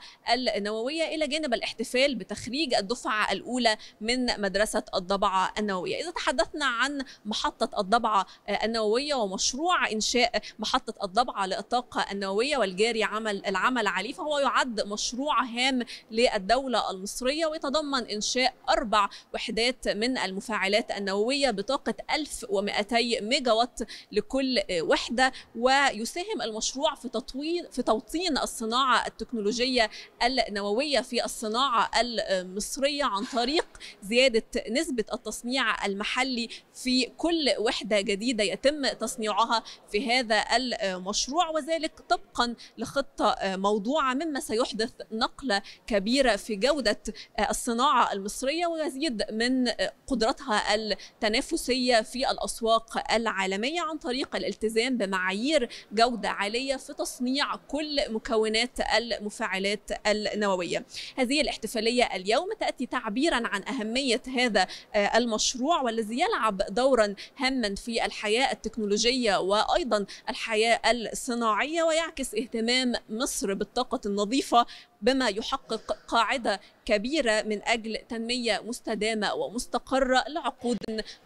Speaker 8: النووية إلى جانب الاحتفال بتخريج الدفعة الأولى من مدرسة الضبعة النووية إذا تحدثنا عن محطة الضبعة النووية ومشروع إنشاء محطة الضبعة للطاقة النووية والجاري عمل العمل عليه فهو يعد مشروع هام للدولة المصرية ويتضمن إنشاء أربع وحدات من المفاعلات النووية بطاقة 1200 ميجا وات لكل وحدة ويساهم المشروع في تطوير في توطين الصناعة التكنولوجية النووية في الصناعة المصرية عن طريق زيادة نسبة التصنيع المحلي في كل وحدة جديدة يتم تصنيعها في هذا المشروع وذلك طبقا ل خطه آه، موضوعه مما سيحدث نقله كبيره في جوده آه، الصناعه المصريه ويزيد من آه، قدرتها التنافسيه في الاسواق العالميه عن طريق الالتزام بمعايير جوده عاليه في تصنيع كل مكونات المفاعلات النوويه. هذه الاحتفاليه اليوم تاتي تعبيرا عن اهميه هذا المشروع والذي يلعب دورا هاما في الحياه التكنولوجيه وايضا الحياه الصناعيه ويعكس اهتمام استخدام مصر بالطاقه النظيفه بما يحقق قاعده كبيره من اجل تنميه مستدامه ومستقره لعقود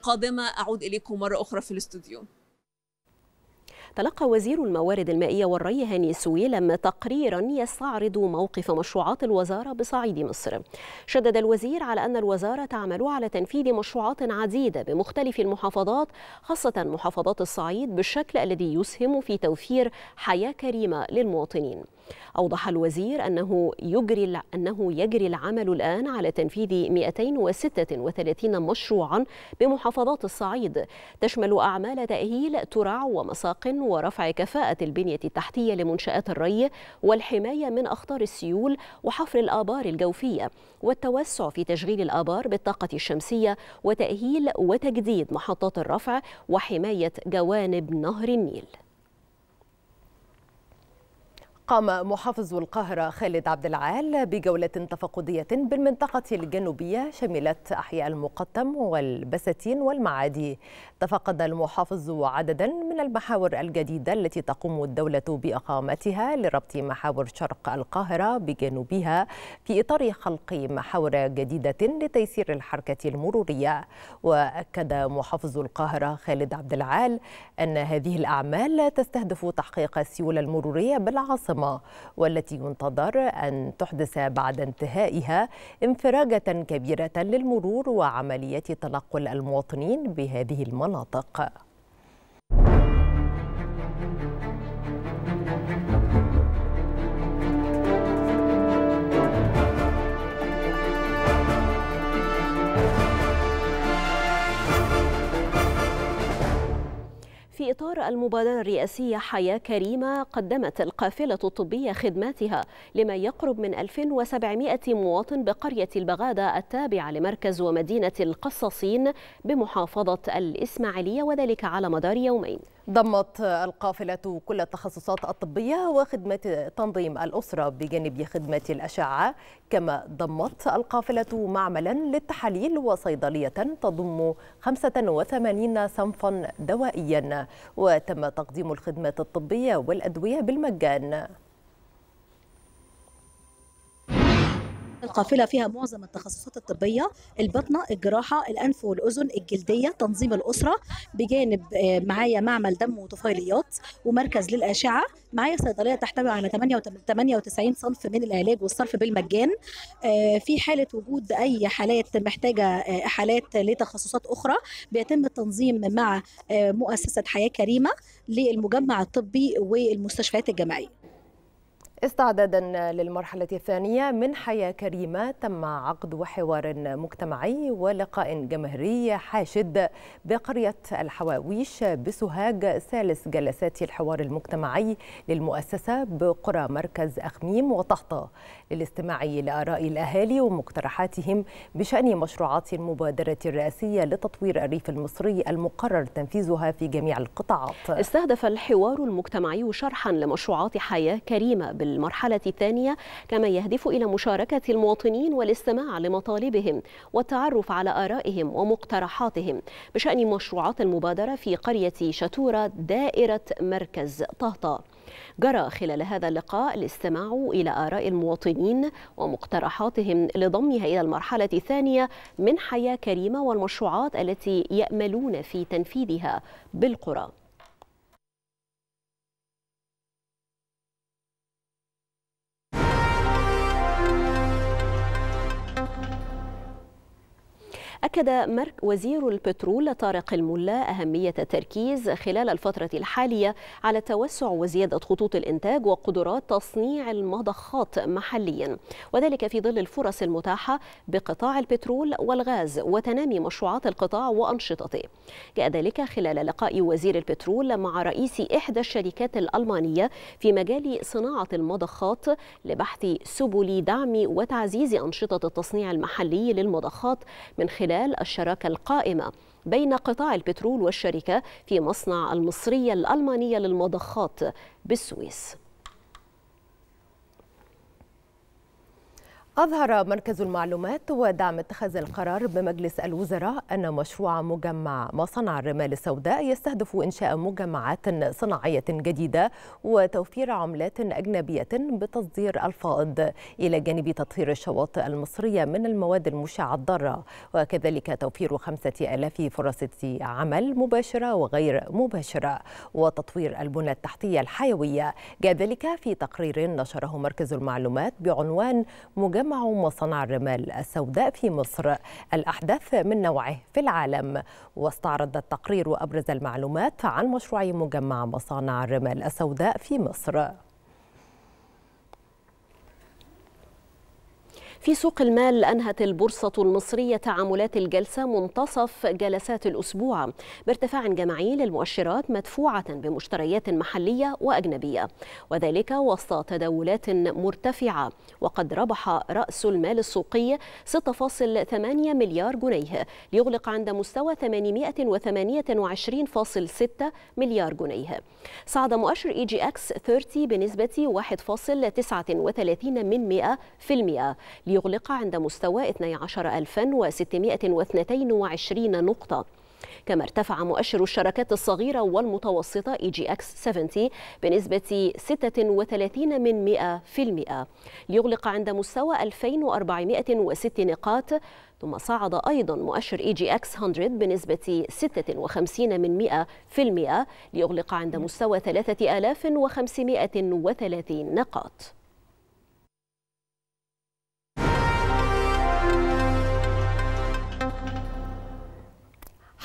Speaker 8: قادمه اعود اليكم مره اخرى في الاستوديو
Speaker 1: تلقى وزير الموارد المائية والري هاني سويلم تقريرا يستعرض موقف مشروعات الوزارة بصعيد مصر شدد الوزير على أن الوزارة تعمل على تنفيذ مشروعات عديدة بمختلف المحافظات خاصة محافظات الصعيد بالشكل الذي يسهم في توفير حياة كريمة للمواطنين أوضح الوزير أنه يجري أنه يجري العمل الآن على تنفيذ 236 مشروعا بمحافظات الصعيد تشمل أعمال تأهيل ترع ومساق ورفع كفاءة البنية التحتية لمنشآت الري والحماية من أخطار السيول وحفر الآبار الجوفية والتوسع في تشغيل الآبار بالطاقة الشمسية وتأهيل وتجديد محطات الرفع وحماية جوانب نهر النيل
Speaker 2: قام محافظ القاهرة خالد عبد العال بجولة تفقدية بالمنطقة الجنوبية شملت أحياء المقطم والبساتين والمعادي تفقد المحافظ عددا من المحاور الجديدة التي تقوم الدولة بإقامتها لربط محاور شرق القاهرة بجنوبها في إطار خلق محاور جديدة لتيسير الحركة المرورية وأكد محافظ القاهرة خالد عبد العال أن هذه الأعمال تستهدف تحقيق السيولة المرورية بالعاصمة الصدمة والتي ينتظر أن تحدث بعد انتهائها انفراجة كبيرة للمرور وعملية تنقل المواطنين بهذه المناطق
Speaker 1: في إطار المبادرة الرئاسية حياة كريمة قدمت القافلة الطبية خدماتها لما يقرب من 2700 مواطن بقرية البغادة التابعة لمركز ومدينة القصاصين بمحافظة الإسماعيلية وذلك على مدار يومين ضمت
Speaker 2: القافلة كل التخصصات الطبية وخدمات تنظيم الأسرة بجانب خدمة الأشعة كما ضمت القافلة معملا للتحاليل وصيدلية تضم 85 صنفا دوائيا وتم تقديم الخدمات الطبية والأدوية بالمجان
Speaker 1: القافلة فيها معظم التخصصات الطبية البطنة الجراحة الأنف والأذن الجلدية تنظيم الأسرة بجانب آه، معايا معمل دم وطفيليات ومركز للأشعة معايا صيدلية تحتوي على 98 صنف من العلاج والصرف بالمجان آه، في حالة وجود أي حالات محتاجة آه، حالات لتخصصات أخرى بيتم التنظيم مع مؤسسة حياة كريمة للمجمع الطبي
Speaker 2: والمستشفيات الجامعية استعدادا للمرحلة الثانية من حياة كريمة تم عقد حوار مجتمعي ولقاء جماهيري حاشد بقرية الحواويش بسوهاج ثالث جلسات الحوار المجتمعي للمؤسسة بقرى مركز أخميم وطهطا للاستماع لآراء الأهالي ومقترحاتهم بشأن مشروعات المبادرة الرئاسية لتطوير الريف المصري المقرر تنفيذها في جميع القطاعات استهدف
Speaker 1: الحوار المجتمعي شرحا لمشروعات حياة كريمة بالمرحلة الثانية كما يهدف إلى مشاركة المواطنين والاستماع لمطالبهم والتعرف على آرائهم ومقترحاتهم بشأن مشروعات المبادرة في قرية شتورة دائرة مركز طهطا جرى خلال هذا اللقاء الاستماع إلى آراء المواطنين ومقترحاتهم لضمها إلى المرحلة الثانية من حياة كريمة والمشروعات التي يأملون في تنفيذها بالقرى أكد وزير البترول طارق الملا أهمية التركيز خلال الفترة الحالية على التوسع وزيادة خطوط الإنتاج وقدرات تصنيع المضخات محليا وذلك في ظل الفرص المتاحة بقطاع البترول والغاز وتنامي مشروعات القطاع وأنشطته جاء ذلك خلال لقاء وزير البترول مع رئيس إحدى الشركات الألمانية في مجال صناعة المضخات لبحث سبل دعم وتعزيز أنشطة التصنيع المحلي للمضخات من خلال خلال الشراكة القائمة بين قطاع البترول والشركة في مصنع المصرية الألمانية
Speaker 2: للمضخات بالسويس أظهر مركز المعلومات ودعم اتخاذ القرار بمجلس الوزراء أن مشروع مجمع مصنع الرمال السوداء يستهدف إنشاء مجمعات صناعية جديدة وتوفير عملات أجنبية بتصدير الفائض إلى جانب تطهير الشواطئ المصرية من المواد المشعة الضارة وكذلك توفير خمسة آلاف فرصة عمل مباشرة وغير مباشرة وتطوير البنى التحتية الحيوية جاء ذلك في تقرير نشره مركز المعلومات بعنوان مجمع تجمع مصانع الرمال السوداء في مصر الأحداث من نوعه في العالم واستعرض التقرير أبرز المعلومات عن مشروع مجمع مصانع الرمال السوداء في مصر
Speaker 1: في سوق المال أنهت البورصة المصرية تعاملات الجلسة منتصف جلسات الأسبوع بارتفاع جماعي للمؤشرات مدفوعة بمشتريات محلية وأجنبية وذلك وسط تداولات مرتفعة وقد ربح رأس المال السوقي 6.8 مليار جنيه ليغلق عند مستوى 828.6 مليار جنيه صعد مؤشر إي جي أكس 30 بنسبة 1.39 من ليغلق عند مستوى 12622 نقطة كما ارتفع مؤشر الشركات الصغيرة والمتوسطة اي جي اكس 70 بنسبة 36 من 100 ليغلق عند مستوى 2406 نقاط ثم صعد أيضا مؤشر اي جي اكس 100 بنسبة 56 من 100 ليغلق عند مستوى 3530 نقاط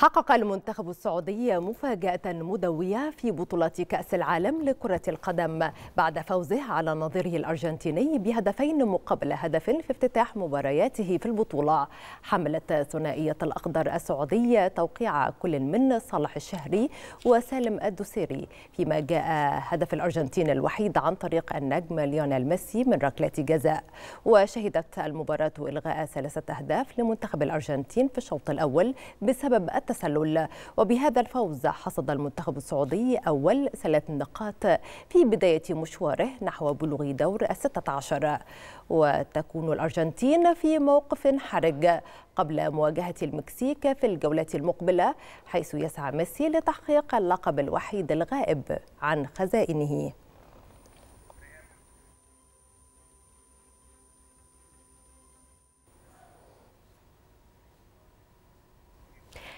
Speaker 2: حقق المنتخب السعودي مفاجأة مدوية في بطولة كأس العالم لكرة القدم بعد فوزه على نظيره الأرجنتيني بهدفين مقابل هدف في افتتاح مبارياته في البطولة حملت ثنائية الأخضر السعودية توقيع كل من صالح الشهري وسالم الدوسيري فيما جاء هدف الأرجنتين الوحيد عن طريق النجم ليونيل ميسي من ركلة جزاء وشهدت المباراة إلغاء ثلاثة أهداف لمنتخب الأرجنتين في الشوط الأول بسبب التسلل وبهذا الفوز حصد المنتخب السعودي أول ثلاث نقاط في بداية مشواره نحو بلوغ دور الستة عشر وتكون الأرجنتين في موقف حرج قبل مواجهة المكسيك في الجولة المقبلة حيث يسعى ميسي لتحقيق اللقب الوحيد الغائب عن خزائنه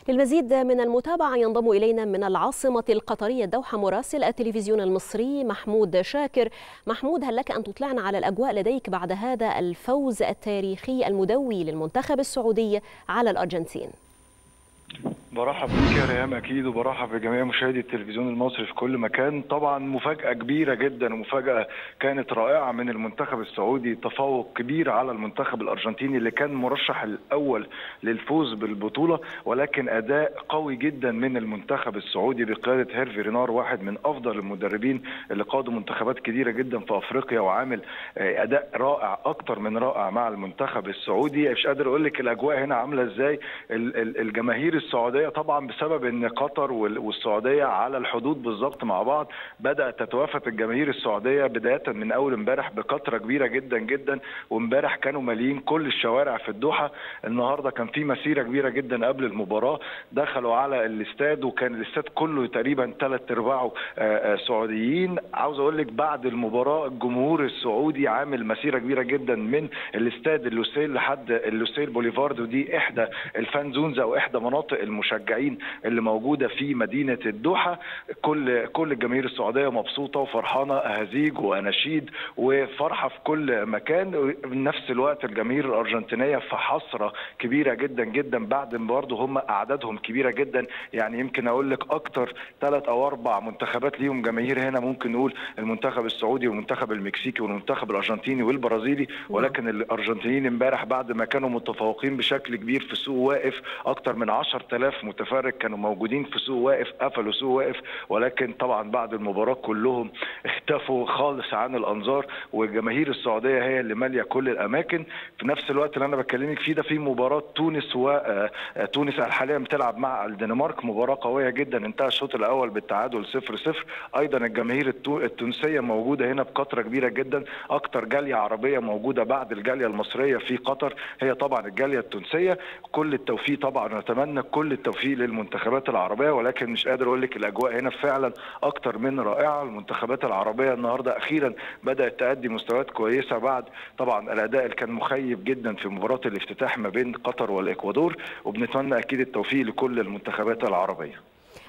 Speaker 1: للمزيد من المتابعة ينضم إلينا من العاصمة القطرية الدوحة مراسل التلفزيون المصري محمود شاكر محمود هل لك أن تطلعنا على الأجواء لديك بعد هذا الفوز التاريخي المدوي للمنتخب السعودي على الأرجنتين
Speaker 6: برحب بك يا ريام اكيد وبرحب بجميع مشاهدي التلفزيون المصري في كل مكان طبعا مفاجاه كبيره جدا ومفاجاه كانت رائعه من المنتخب السعودي تفوق كبير على المنتخب الارجنتيني اللي كان مرشح الاول للفوز بالبطوله ولكن اداء قوي جدا من المنتخب السعودي بقياده هيرفي رينار واحد من افضل المدربين اللي قادوا منتخبات كبيره جدا في افريقيا وعامل اداء رائع اكتر من رائع مع المنتخب السعودي مش قادر اقول لك الاجواء هنا عامله ازاي الجماهير السعوديه السعوديه طبعا بسبب ان قطر والسعوديه على الحدود بالظبط مع بعض بدات تتوافد الجماهير السعوديه بدايه من اول امبارح بكثره كبيره جدا جدا وامبارح كانوا ماليين كل الشوارع في الدوحه النهارده كان في مسيره كبيره جدا قبل المباراه دخلوا على الاستاد وكان الاستاد كله تقريبا ثلاث ارباعه آه، آه، سعوديين عاوز اقول لك بعد المباراه الجمهور السعودي عامل مسيره كبيره جدا من الاستاد اللوسيل لحد اللوسيل بوليفارد ودي احدى الفان زونز او احدى مناطق المشاهدة المشجعين اللي موجوده في مدينه الدوحه كل كل الجماهير السعوديه مبسوطه وفرحانه اهازيج واناشيد وفرحه في كل مكان نفس الوقت الجماهير الارجنتينيه في حسره كبيره جدا جدا بعد برضه هم اعدادهم كبيره جدا يعني يمكن اقول لك اكتر ثلاث او اربع منتخبات ليهم جماهير هنا ممكن نقول المنتخب السعودي والمنتخب المكسيكي والمنتخب الارجنتيني والبرازيلي نعم. ولكن الارجنتينيين امبارح بعد ما كانوا متفوقين بشكل كبير في سوق واقف اكتر من 10000 هدف متفرج كانوا موجودين في سوق واقف قفلوا سوق واقف ولكن طبعا بعد المباراه كلهم *laughs* اختفوا خالص عن الانظار والجماهير السعوديه هي اللي ماليه كل الاماكن في نفس الوقت اللي انا بكلمك فيه ده في مباراه تونس وتونس آه، آه، حاليا بتلعب مع الدنمارك مباراه قويه جدا انتهى الشوط الاول بالتعادل 0 0 ايضا الجماهير التونسيه موجوده هنا بكثره كبيره جدا اكتر جاليه عربيه موجوده بعد الجاليه المصريه في قطر هي طبعا الجاليه التونسيه كل التوفيق طبعا نتمنى كل التوفيق للمنتخبات العربيه ولكن مش قادر اقول لك الاجواء هنا فعلا اكتر من رائعه المنتخبات العربيه النهارده اخيرا بدات تأدي مستويات كويسه بعد طبعا الاداء اللي كان مخيب جدا في مباراه الافتتاح ما بين قطر والاكوادور وبنتمنى اكيد التوفيق لكل المنتخبات العربيه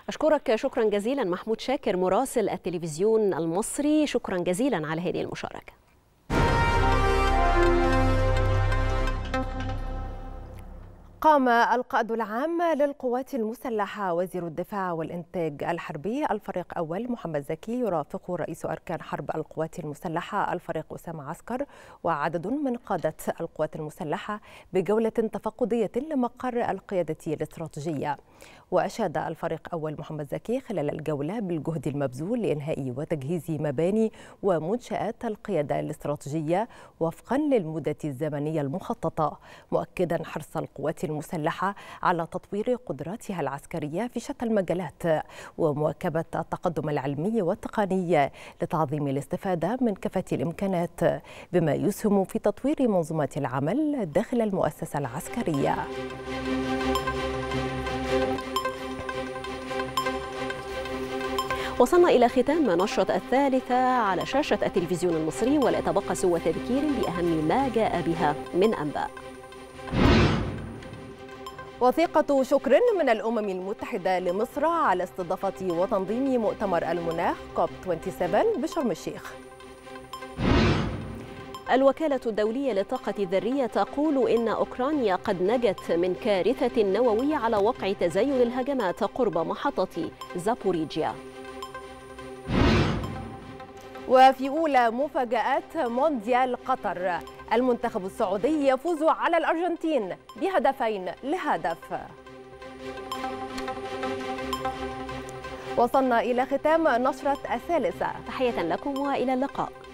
Speaker 1: أشكرك شكرا جزيلا محمود شاكر مراسل التلفزيون المصري شكرا جزيلا على هذه المشاركة
Speaker 2: قام القائد العام للقوات المسلحة وزير الدفاع والإنتاج الحربي الفريق أول محمد زكي يرافق رئيس أركان حرب القوات المسلحة الفريق أسامة عسكر وعدد من قادة القوات المسلحة بجولة تفقدية لمقر القيادة الاستراتيجية وأشاد الفريق أول محمد زكي خلال الجولة بالجهد المبذول لإنهاء وتجهيز مباني ومنشآت القيادة الاستراتيجية وفقا للمدة الزمنية المخططة مؤكدا حرص القوات المسلحة على تطوير قدراتها العسكرية في شتى المجالات ومواكبة التقدم العلمي والتقني لتعظيم الاستفادة من كافة الإمكانات بما يسهم في تطوير منظومه العمل داخل المؤسسة العسكرية. وصلنا إلى ختام
Speaker 1: نشرة الثالثة على شاشة التلفزيون المصري ولا تبقى سوى تذكير بأهم ما
Speaker 2: جاء بها من أنباء وثيقة شكر من الأمم المتحدة لمصر على استضافة وتنظيم مؤتمر المناخ كوب 27 بشرم الشيخ
Speaker 1: الوكالة الدولية للطاقة الذرية تقول إن أوكرانيا قد نجت من كارثة نووية على وقع تزايد الهجمات قرب محطة زابوريجيا
Speaker 2: وفي أولى مفاجآت مونديال قطر المنتخب السعودي يفوز على الأرجنتين بهدفين لهدف وصلنا إلى ختام نشرة الثالثة تحية لكم وإلى اللقاء